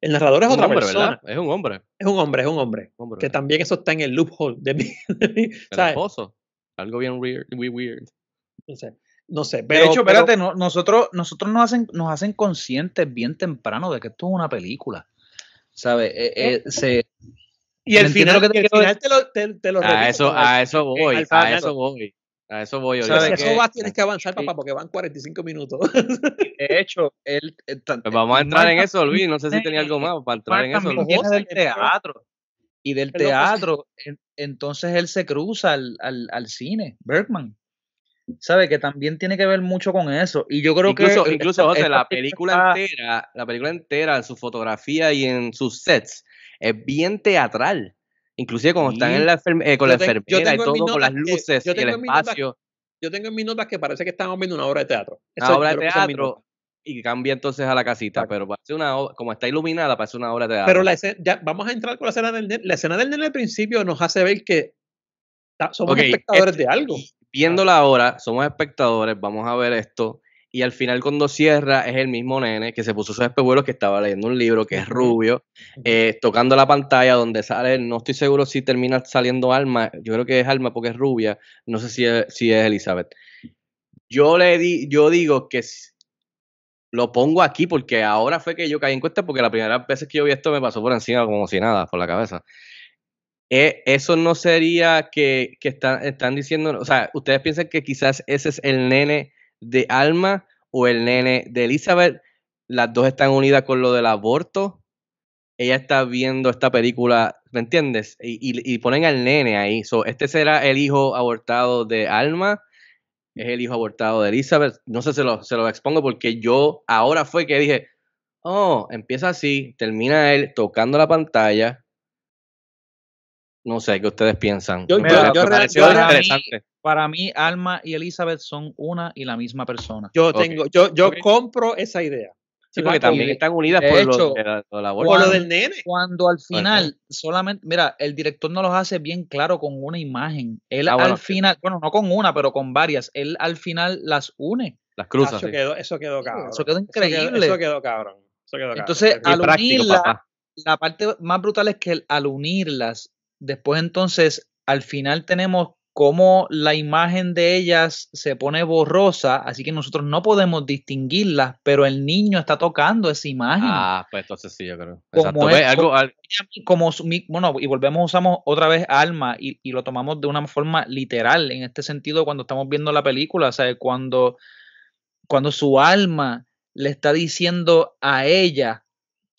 el narrador es otra hombre, persona. ¿verdad? Es un hombre. Es un hombre, es un hombre. que también eso está en el loophole de mi. esposo. Algo bien weird. weird. No sé. No sé pero, de hecho, espérate, nosotros, nosotros nos, hacen, nos hacen conscientes bien temprano de que esto es una película. ¿Sabes? Eh, eh, y al final, que te, el te lo, te, te lo ah, eso, a eso voy, a eso voy. A eso voy yo. que eso vas, tienes que avanzar, papá, porque van 45 minutos. De hecho, él. Eh, pues vamos a entrar en eso, Luis. No sé si tenía algo más para entrar en eso. teatro. Y del teatro, entonces él se cruza al, al, cine, Bergman. ¿Sabe? Que también tiene que ver mucho con eso. Y yo creo que. Incluso, la película entera, la película entera, en su fotografía y en sus sets, es bien teatral. Inclusive cuando están en la eh, con la y todo, con las luces y el espacio. yo tengo en mis notas que parece que estamos viendo una obra de teatro. una obra de teatro y cambia entonces a la casita, pero parece una como está iluminada, parece una obra de teatro. Pero la vamos a entrar con la escena del nene. La escena del nene al principio nos hace ver que somos espectadores de algo. Viéndola ahora, somos espectadores, vamos a ver esto y al final cuando cierra es el mismo nene que se puso su espejuelos que estaba leyendo un libro que es rubio, eh, tocando la pantalla donde sale, no estoy seguro si termina saliendo Alma, yo creo que es Alma porque es rubia, no sé si es, si es Elizabeth. Yo le di, yo digo que lo pongo aquí porque ahora fue que yo caí en cuenta porque la primera vez que yo vi esto me pasó por encima como si nada, por la cabeza. E, eso no sería que, que están, están diciendo, o sea, ustedes piensan que quizás ese es el nene de Alma o el nene de Elizabeth. Las dos están unidas con lo del aborto. Ella está viendo esta película, ¿me entiendes? Y, y, ponen al nene ahí. este será el hijo abortado de Alma es el hijo abortado de Elizabeth. No sé, se lo, se lo expongo porque yo ahora fue que dije, oh, empieza así, termina él tocando la pantalla. No sé qué ustedes piensan. Yo, me interesante. Para mí, Alma y Elizabeth son una y la misma persona. Yo tengo, yo, yo compro esa idea. Sí, porque también están unidas por, hecho, lo, lo, del nene. Cuando al final, solamente, mira, el director no los hace bien claro con una imagen. Él ah, al final, bueno, no con una, pero con varias. Él al final las une. Las cruza. eso, quedó, eso, quedó, cabrón. Eso quedó increíble. Eso quedó, cabrón. Eso quedó cabrón. Entonces, al unirlas... la parte más brutal es que al unirlas, después entonces, al final tenemos como la imagen de ellas se pone borrosa, así que nosotros no podemos distinguirlas, pero el niño está tocando esa imagen. Ah, pues entonces sí, yo creo. Como, pues, bueno, y volvemos, usamos otra vez alma y, lo tomamos de una forma literal, en este sentido, cuando estamos viendo la película, o sea, cuando, cuando su alma le está diciendo a ella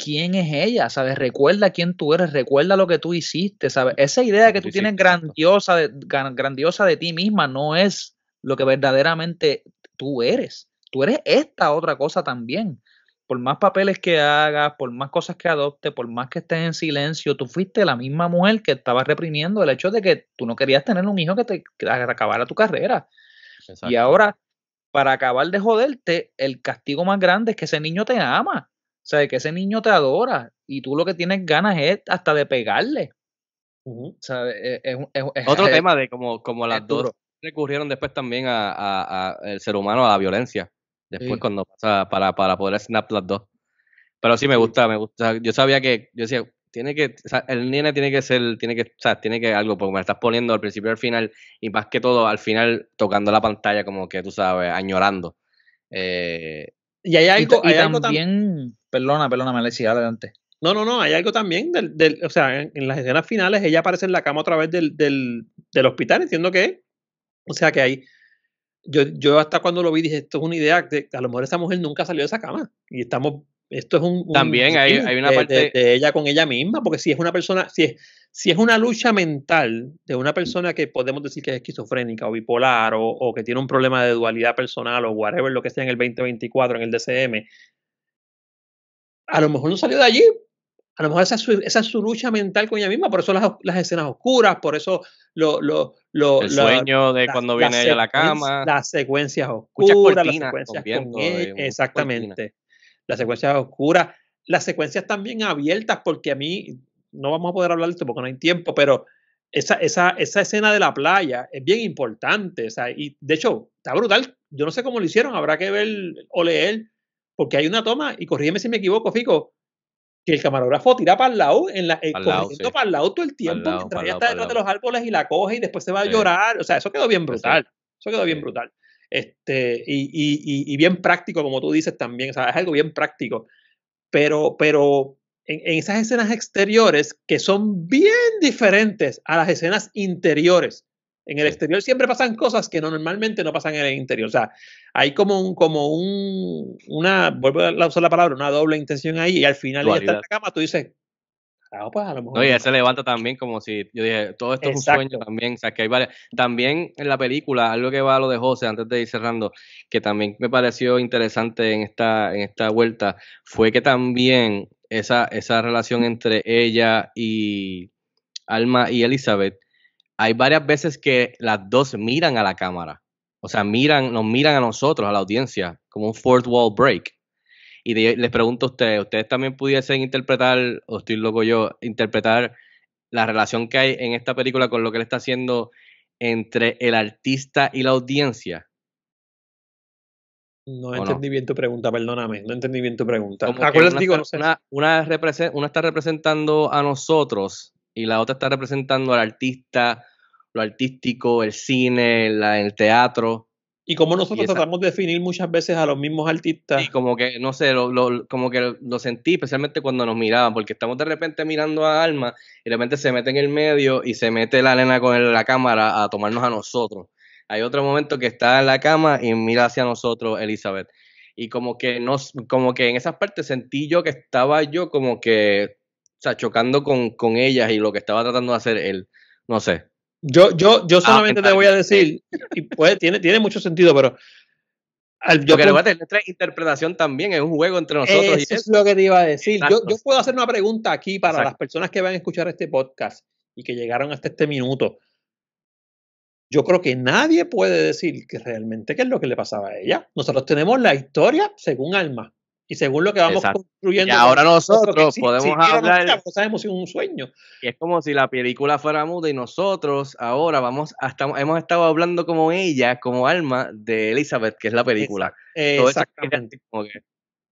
quién es ella, ¿sabes? Recuerda quién tú eres, recuerda lo que tú hiciste, ¿sabes? Esa idea que tú tienes grandiosa de, grandiosa de ti misma no es lo que verdaderamente tú eres. Tú eres esta otra cosa también. Por más papeles que hagas, por más cosas que adoptes, por más que estés en silencio, tú fuiste la misma mujer que estaba reprimiendo el hecho de que tú no querías tener un hijo que te acabara tu carrera. Y ahora, para acabar de joderte, el castigo más grande es que ese niño te ama o sea, que ese niño te adora y tú lo que tienes ganas es hasta de pegarle. o sea, e, e, es, Otro tema de como, las dos recurrieron después también a, a, el ser humano a la violencia. Después cuando pasa para, para poder snap las dos. Pero sí me gusta, me gusta. Yo sabía que, yo decía, tiene que, el nene tiene que ser, tiene que, o sea, tiene que algo, porque me estás poniendo al principio y al final, y más que todo, al final tocando la pantalla, como que tú sabes, añorando. Eh, y hay algo, también. perdona, perdona, decía adelante. No, no, no, hay algo también del, o sea, en, las escenas finales ella aparece en la cama a través del, del, del hospital, entiendo que, o sea que hay, yo, hasta cuando lo vi dije, esto es una idea, a lo mejor esa mujer nunca salió de esa cama y estamos esto es un. También hay, una parte. De, ella con ella misma, porque si es una persona. Si es, si es una lucha mental de una persona que podemos decir que es esquizofrénica o bipolar o, o que tiene un problema de dualidad personal o whatever, lo que sea en el 2024, en el DCM, a lo mejor no salió de allí. A lo mejor esa es su, lucha mental con ella misma, por eso las, escenas oscuras, por eso lo, lo, el sueño de cuando viene ella a la cama. Las secuencias oscuras, las secuencias con, exactamente las secuencias oscuras, las secuencias también abiertas, porque a mí no vamos a poder hablar de esto porque no hay tiempo, pero esa, esa, esa escena de la playa es bien importante. O sea, y de hecho, está brutal. Yo no sé cómo lo hicieron, habrá que ver o leer, porque hay una toma, y corrígeme si me equivoco, Fico, que el camarógrafo tira para el lado, en la, eh, para el lado todo el tiempo, mientras ella está detrás de los árboles y la coge y después se va a llorar. O sea, eso quedó bien brutal. Eso quedó bien brutal. Este, y, y, y, bien práctico, como tú dices también, es algo bien práctico. Pero, pero en, esas escenas exteriores que son bien diferentes a las escenas interiores, en el exterior siempre pasan cosas que normalmente no pasan en el interior. O sea, hay como un, como un, una, vuelvo a usar la palabra, una doble intención ahí y al final y está la cama, tú dices, Ah, pues, no, se levanta también como si, yo dije, todo esto es un sueño también, o sea, que hay varias. También en la película, algo que va a lo de José, antes de ir cerrando, que también me pareció interesante en esta, en esta vuelta, fue que también esa, esa relación entre ella y Alma y Elizabeth, hay varias veces que las dos miran a la cámara. O sea, miran, nos miran a nosotros, a la audiencia, como un fourth wall break. Y les pregunto a ustedes, ¿ustedes también pudiesen interpretar, o estoy loco yo, interpretar la relación que hay en esta película con lo que él está haciendo entre el artista y la audiencia? No entendí bien tu pregunta, perdóname, no entendí bien tu pregunta. una, está representando a nosotros y la otra está representando al artista, lo artístico, el cine, el teatro. Y como nosotros tratamos de definir muchas veces a los mismos artistas. Y como que, no sé, como que lo sentí, especialmente cuando nos miraban, porque estamos de repente mirando a Alma y de repente se mete en el medio y se mete la nena con la cámara a tomarnos a nosotros. Hay otro momento que está en la cama y mira hacia nosotros Elizabeth. Y como que, nos, como que en esas partes sentí yo que estaba yo como que o chocando con, con ellas y lo que estaba tratando de hacer él. No sé. Yo, yo, ah, solamente te voy a decir, y puede, tiene, tiene mucho sentido, pero al, yo creo, va a tener interpretación también, es un juego entre nosotros. Eso, es lo que te iba a decir. Yo, puedo hacer una pregunta aquí para las personas que van a escuchar este podcast y que llegaron hasta este minuto. Yo creo que nadie puede decir que realmente qué es lo que le pasaba a ella. Nosotros tenemos la historia según Alma. Y según lo que vamos construyendo. Y pues, ahora nosotros podemos hablar. un sueño. es como si la película fuera muda y nosotros ahora vamos hasta, hemos estado hablando como ella, como alma de Elizabeth, que es la película. Exactamente.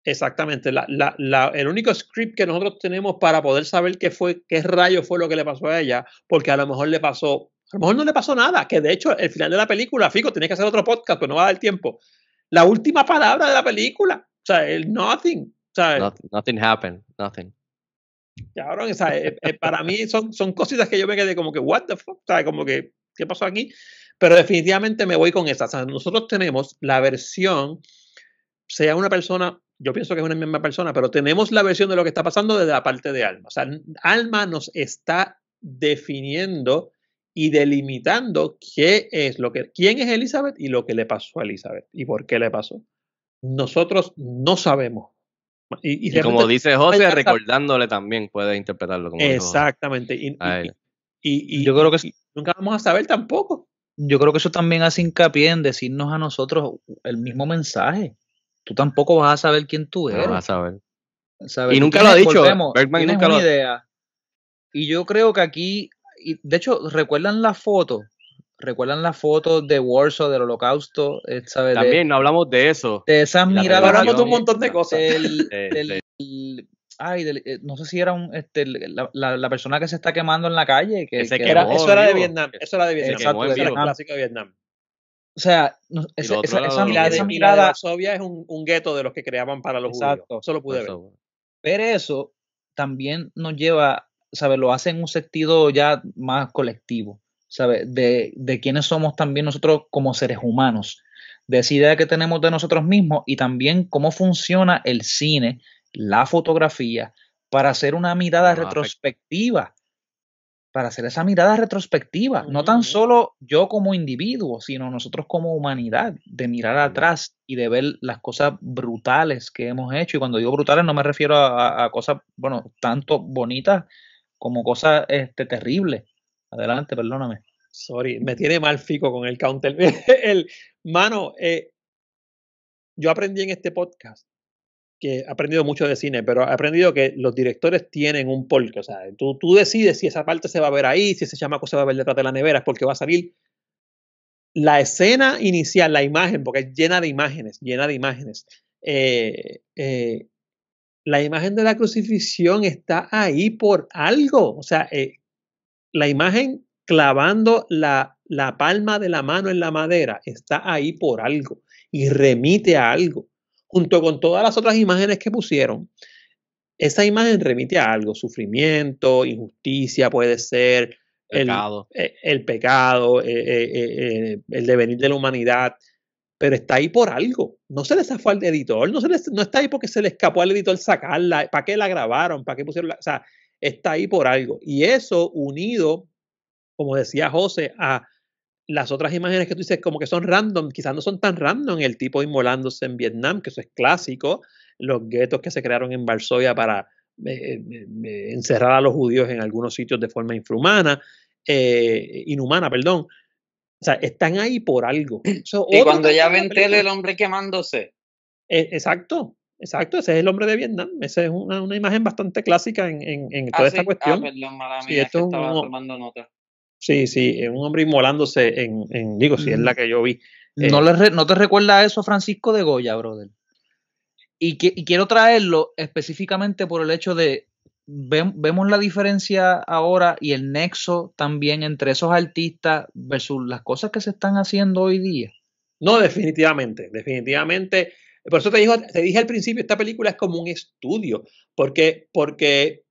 Exactamente. La, el único script que nosotros tenemos para poder saber qué fue, qué rayo fue lo que le pasó a ella, porque a lo mejor le pasó, a lo mejor no le pasó nada, que de hecho el final de la película, Fico, tenés que hacer otro podcast, pero no va a dar tiempo. La última palabra de la película o sea, el nothing. ¿sabes? Nothing, nothing happened, nothing. o sea, eh, eh, para mí son, son cositas que yo me quedé como que, what the fuck, Como que, ¿qué pasó aquí? Pero definitivamente me voy con esa. O sea, nosotros tenemos la versión, sea una persona, yo pienso que es una misma persona, pero tenemos la versión de lo que está pasando desde la parte de Alma. O sea, Alma nos está definiendo y delimitando qué es lo que, quién es Elizabeth y lo que le pasó a Elizabeth y por qué le pasó nosotros no sabemos. Y, como dice José, recordándole también puedes interpretarlo como Exactamente. Y, yo creo que nunca vamos a saber tampoco. Yo creo que eso también hace hincapié en decirnos a nosotros el mismo mensaje. Tú tampoco vas a saber quién tú eres. saber. Y nunca lo ha dicho. Bergman nunca idea. Y yo creo que aquí, de hecho, ¿recuerdan la foto? ¿Recuerdan la foto de Warsaw, del holocausto? Eh, ¿sabes? También no hablamos de eso. De esas miradas. Hablamos de un montón de cosas. El, del, ay, eh, no sé si era un, este, la, la, la, persona que se está quemando en la calle. Que, que, eso era de Vietnam. Eso era de Vietnam. Exacto, era el clásico de Vietnam. O sea, no, esa, esa, esa, mirada, esa, mirada, es un, gueto de los que creaban para los exacto, judíos. Eso lo pude ver. Pero eso también nos lleva, ¿sabes? Lo hace en un sentido ya más colectivo. De, quiénes somos también nosotros como seres humanos, de esa idea que tenemos de nosotros mismos y también cómo funciona el cine, la fotografía, para hacer una mirada retrospectiva, para hacer esa mirada retrospectiva, no tan solo yo como individuo, sino nosotros como humanidad, de mirar atrás y de ver las cosas brutales que hemos hecho. Y cuando digo brutales no me refiero a, cosas, bueno, tanto bonitas como cosas este, terribles. Adelante, perdóname sorry, me tiene mal fico con el counter. (laughs) el, mano, eh, yo aprendí en este podcast que he aprendido mucho de cine, pero he aprendido que los directores tienen un porqué. O sea, tú, tú decides si esa parte se va a ver ahí, si ese chamaco se va a ver detrás de la nevera, es porque va a salir. La escena inicial, la imagen, porque es llena de imágenes, llena de imágenes. Eh, eh, la imagen de la crucifixión está ahí por algo. O sea, la imagen clavando la, palma de la mano en la madera, está ahí por algo y remite a algo, junto con todas las otras imágenes que pusieron. Esa imagen remite a algo, sufrimiento, injusticia puede ser, El, pecado, e, e, e, el devenir de la humanidad, pero está ahí por algo. No se le zafó al editor, no, se no está ahí porque se le escapó al editor sacarla, para qué la grabaron, para qué pusieron la, O sea, está ahí por algo. Y eso unido como decía José, a las otras imágenes que tú dices como que son random, quizás no son tan random, el tipo inmolándose en Vietnam, que eso es clásico, los guetos que se crearon en Varsovia para eh, eh, encerrar a los judíos en algunos sitios de forma infrahumana, eh, inhumana, perdón. O sea, están ahí por algo. (clears throat) y cuando ya ven el hombre quemándose. E, exacto, exacto, ese es el hombre de Vietnam. Esa es una, imagen bastante clásica en, toda ah, esta ah, cuestión. perdón, tomando nota. Sí, sí, eh, un hombre inmolándose en, digo, si es la que yo vi. Eh. ¿No, te recuerda eso Francisco de Goya, brother? Y, quiero traerlo específicamente por el hecho de, vemos la diferencia ahora y el nexo también entre esos artistas versus las cosas que se están haciendo hoy día. No, definitivamente, definitivamente. Por eso te, dijo, te dije al principio, esta película es como un estudio, porque, porque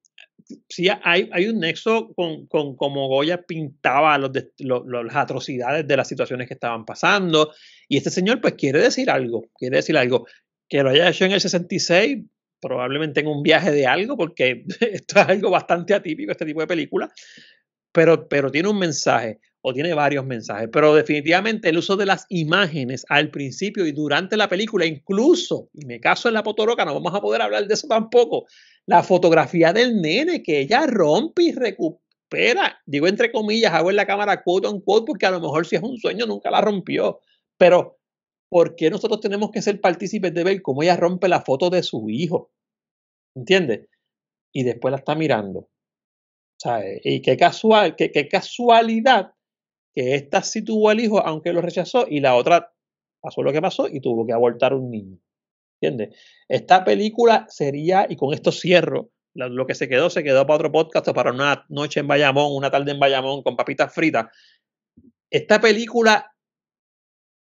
sí hay, un nexo con, cómo Goya pintaba las atrocidades de las situaciones que estaban pasando. Y este señor, pues, quiere decir algo, quiere decir algo. Que lo haya hecho en el 66, probablemente en un viaje de algo, porque (laughs) esto es algo bastante atípico, este tipo de película. Pero, pero tiene un mensaje o tiene varios mensajes, pero definitivamente el uso de las imágenes al principio y durante la película, incluso, y me caso en la potoroca, no vamos a poder hablar de eso tampoco, la fotografía del nene que ella rompe y recupera. Digo entre comillas, hago en la cámara quote on quote, porque a lo mejor si es un sueño nunca la rompió. Pero, ¿por qué nosotros tenemos que ser partícipes de ver cómo ella rompe la foto de su hijo? ¿Entiendes? Y después la está mirando. sea, eh, Y qué casual, qué, qué casualidad que esta sí tuvo al hijo, aunque lo rechazó, y la otra pasó lo que pasó y tuvo que abortar un niño. ¿Entiendes? Esta película sería, y con esto cierro, lo que se quedó, se quedó para otro podcast para una noche en Bayamón, una tarde en Bayamón con papitas fritas. Esta película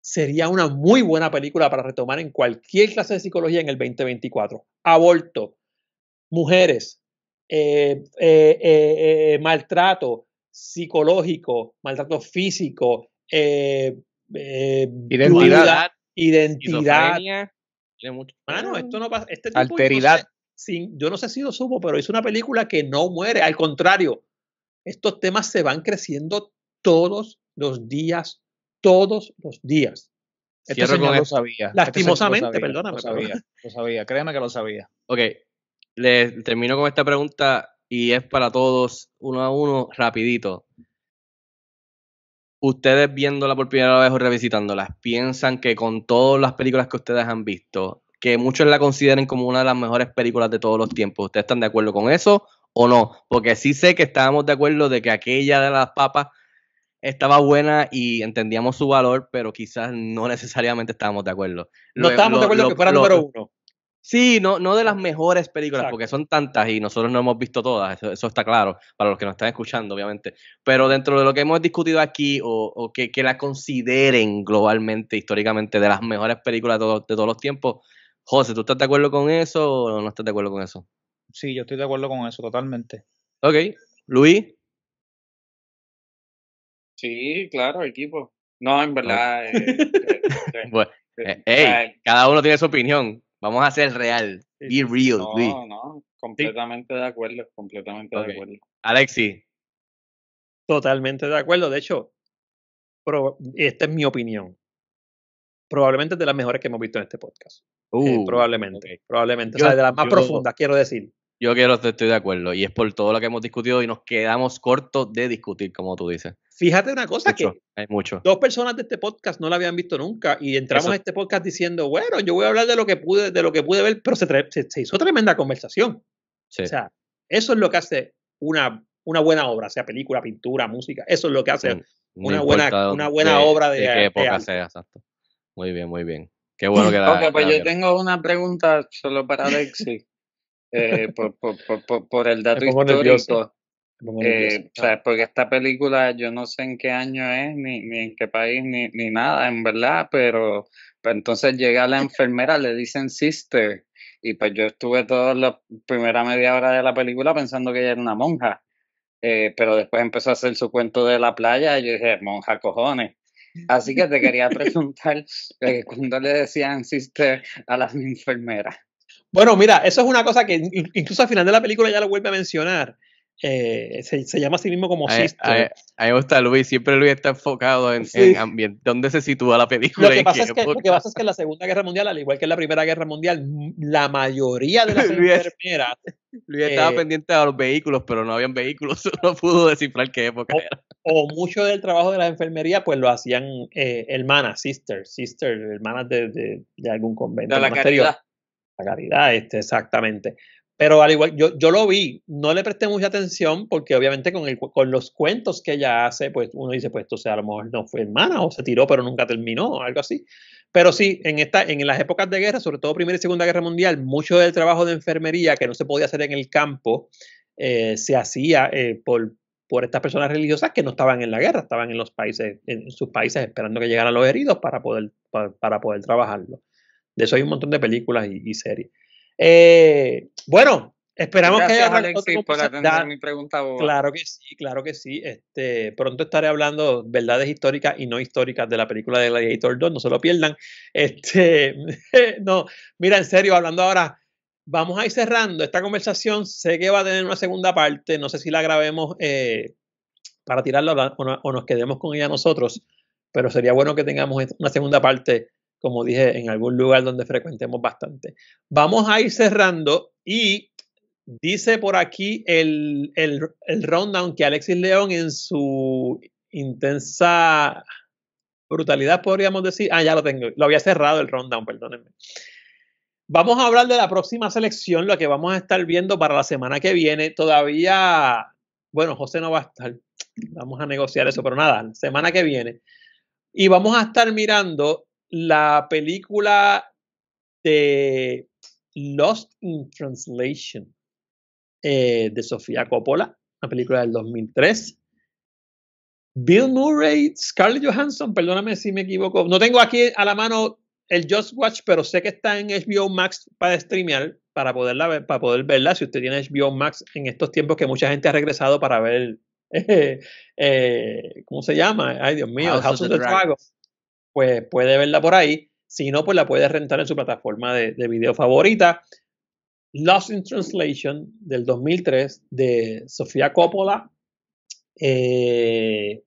sería una muy buena película para retomar en cualquier clase de psicología en el 2024. Aborto, mujeres, eh, eh, eh, maltrato psicológico, maltrato físico, identidad, identidad Ah. esto no Alteridad. Este yo no, sé, sin, yo no sé si lo supo, pero hizo una película que no muere. Al contrario, estos temas se van creciendo todos los días, todos los días. Este lo sabía. Este Lastimosamente, lo sabía, perdóname. Lo sabía, créeme que lo sabía. Ok, le termino con esta pregunta y es para todos, uno a uno, rapidito ustedes viéndola por primera vez o revisitándola, piensan que con todas las películas que ustedes han visto, que muchos la consideren como una de las mejores películas de todos los tiempos, ¿ustedes están de acuerdo con eso o no? Porque sí sé que estábamos de acuerdo de que aquella de las papas estaba buena y entendíamos su valor, pero quizás no necesariamente estábamos de acuerdo. No estábamos de acuerdo que fuera número uno. Sí, no, no de las mejores películas, porque son tantas y nosotros no hemos visto todas, eso, está claro, para los que nos están escuchando, obviamente. Pero dentro de lo que hemos discutido aquí, o, que, la consideren globalmente, históricamente, de las mejores películas de, todos los tiempos, José, ¿tú estás de acuerdo con eso o no estás de acuerdo con eso? Sí, yo estoy de acuerdo con eso, totalmente. Ok, Luis. Sí, claro, equipo. No, en verdad. Eh, eh, (laughs) eh, cada uno tiene su opinión. Vamos a ser real. Be real, no, Luis. No, completamente de acuerdo, completamente de acuerdo. Alexi. Totalmente de acuerdo. De hecho, esta es mi opinión. Probablemente de las mejores que hemos visto en este podcast. Eh, uh. probablemente. Probablemente. o sea, de las más profundas, quiero decir. Yo quiero, estoy de acuerdo. Y es por todo lo que hemos discutido y nos quedamos cortos de discutir, como tú dices. Fíjate una cosa que mucho. dos personas de este podcast no la habían visto nunca y entramos a este podcast diciendo, bueno, yo voy a hablar de lo que pude, de lo que pude ver, pero se, hizo tremenda conversación. O sea, eso es lo que hace una, una buena obra, sea película, pintura, música. Eso es lo que hace una, buena, una buena obra de, qué época sea, exacto. Muy bien, muy bien. Qué bueno que (laughs) Ok, pues yo tengo una pregunta solo para Alexi. Eh, por, por, por, por, el dato histórico. Eh, o sea, porque esta película yo no sé en qué año es, ni, ni en qué país, ni, ni nada, en verdad, pero, pues, entonces llega la enfermera, le dicen sister, y pues yo estuve toda la primera media hora de la película pensando que ella era una monja, eh, pero después empezó a hacer su cuento de la playa y yo dije, monja cojones. Así que te quería (laughs) preguntar, eh, ¿cuándo le decían sister a las (laughs) enfermeras? Bueno, mira, eso es una cosa que incluso al final de la película ya lo vuelve a mencionar. Eh, se, llama a sí mismo como Sister. A, mí me gusta Luis, siempre Luis está enfocado en, dónde se sitúa la película. Lo que, pasa es que, que en la Segunda Guerra Mundial, al igual que en la Primera Guerra Mundial, la mayoría de las (laughs) enfermeras. Luis estaba eh, pendiente a los vehículos, pero no habían vehículos, no (laughs) pudo descifrar qué época o, era. O mucho del trabajo de la enfermería, pues lo hacían eh, hermanas, sisters, sisters, hermanas de, de algún convento. De la caridad. La caridad, este, exactamente. Pero al igual, yo, yo lo vi, no le presté mucha atención porque obviamente con, con los cuentos que ella hace, pues uno dice, pues esto se a no fue hermana o se tiró pero nunca terminó, algo así. Pero sí, en, esta, en las épocas de guerra, sobre todo Primera y Segunda Guerra Mundial, mucho del trabajo de enfermería que no se podía hacer en el campo eh, se hacía eh, por, por estas personas religiosas que no estaban en la guerra, estaban en los países, en sus países esperando que llegaran los heridos para poder, para poder trabajarlo. De eso hay un montón de películas y, series. Eh, bueno, esperamos que mi pregunta. Claro que sí, claro que sí. Este, pronto estaré hablando verdades históricas y no históricas de la película de Gladiator 2, no se lo pierdan. Este, (laughs) no, mira, en serio, hablando ahora, vamos a ir cerrando esta conversación. Sé que va a tener una segunda parte, no sé si la grabemos eh, para tirarla o nos quedemos con ella nosotros, pero sería bueno que tengamos una segunda parte como dije, en algún lugar donde frecuentemos bastante. Vamos a ir cerrando y dice por aquí el, el, el rundown que Alexis León en su intensa brutalidad, podríamos decir. Ah, ya lo tengo, lo había cerrado el rundown, perdónenme. Vamos a hablar de la próxima selección, lo que vamos a estar viendo para la semana que viene. Todavía, bueno, José no va a estar. Vamos a negociar eso, pero nada, semana que viene. Y vamos a estar mirando la película de Lost in Translation eh, de Sofía Coppola, una película del 2003. Bill Murray, Scarlett Johansson, perdóname si me equivoco. No tengo aquí a la mano el Just Watch, pero sé que está en HBO Max para streamear, para, poderla ver, para poder verla. Si usted tiene HBO Max en estos tiempos que mucha gente ha regresado para ver, (laughs) eh, eh, ¿cómo se llama? Ay, Dios mío, House, House of, the, Dragons pues puede verla por ahí. Si no, pues la puede rentar en su plataforma de, video favorita. Lost in Translation del 2003 de Sofía Coppola. Eh,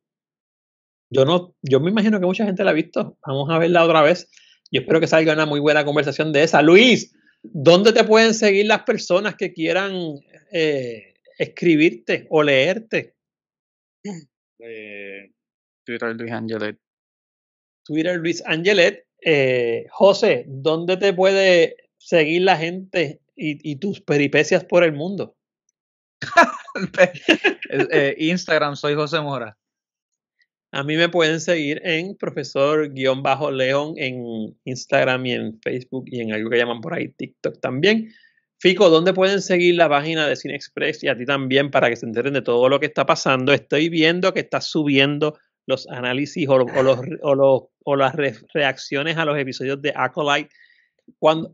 yo no, yo me imagino que mucha gente la ha visto. Vamos a verla otra vez. Yo espero que salga una muy buena conversación de esa. Luis, ¿dónde te pueden seguir las personas que quieran eh, escribirte o leerte? Eh, Twitter Luis Angelet, Twitter Luis Angelet. Eh, José, ¿dónde te puede seguir la gente y, tus peripecias por el mundo? (laughs) Eh, Instagram, soy José Mora. A mí me pueden seguir en profesor-león en Instagram y en Facebook y en algo que llaman por ahí TikTok también. Fico, ¿dónde pueden seguir la página de Cine Express y a ti también para que se enteren de todo lo que está pasando? Estoy viendo que está subiendo los análisis o, los, o, los, o las reacciones a los episodios de Acolyte.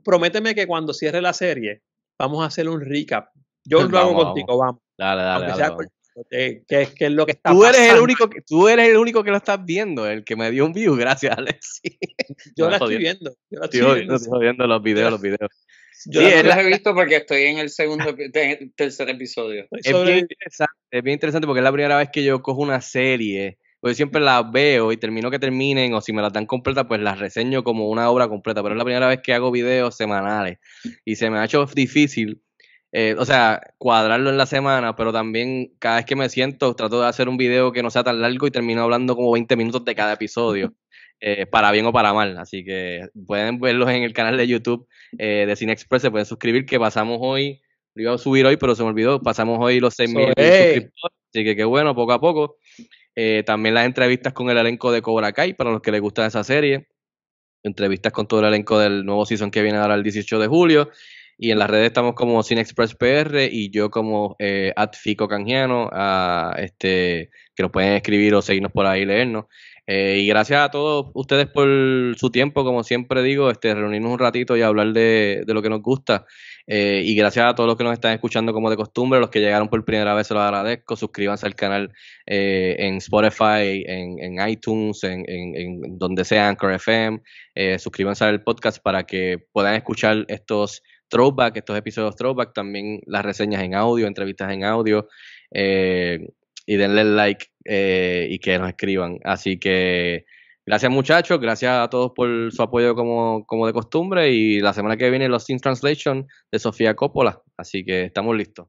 prométeme que cuando cierre la serie, vamos a hacer un recap. Yo lo hago contigo, vamos. Dale, dale, dale, es lo que está tú eres el único que, Tú eres el único que lo estás viendo, el que me dio un view, gracias, Alex. (laughs) yo, la estoy viendo, yo la estoy, viendo. estoy viendo los videos, los videos. Yo sí, he visto porque estoy en el segundo, tercer episodio. Es bien, interesante, es bien interesante porque es la primera vez que yo cojo una serie pues siempre las veo y termino que terminen, o si me las dan completas, pues las reseño como una obra completa. Pero es la primera vez que hago videos semanales y se me ha hecho difícil, eh, o sea, cuadrarlo en la semana, pero también cada vez que me siento trato de hacer un video que no sea tan largo y termino hablando como 20 minutos de cada episodio. (laughs) Eh, para bien o para mal. Así que pueden verlos en el canal de YouTube eh, de Cine Express. Se pueden suscribir, que pasamos hoy. Lo iba a subir hoy, pero se me olvidó. Pasamos hoy los 6 suscriptores. Así que qué bueno, poco a poco. Eh, también las entrevistas con el elenco de Cobra Kai, para los que les gusta esa serie. Entrevistas con todo el elenco del nuevo season que viene ahora el 18 de julio. Y en las redes estamos como Express PR y yo como eh, Fico este, que nos pueden escribir o seguirnos por ahí, leernos. Eh, y gracias a todos ustedes por su tiempo, como siempre digo, este, reunirnos un ratito y hablar de, de lo que nos gusta. Eh, y gracias a todos los que nos están escuchando como de costumbre, los que llegaron por primera vez se los agradezco, suscríbanse al canal eh, en Spotify, en, iTunes, en, donde sea, Anchor FM, eh, suscríbanse al podcast para que puedan escuchar estos throwback, estos episodios throwback, también las reseñas en audio, entrevistas en audio, y denle like y que nos escriban. Así que... Gracias muchachos, gracias a todos por su apoyo como, como de costumbre y la semana que viene los Sin Translation de Sofía Coppola, así que estamos listos.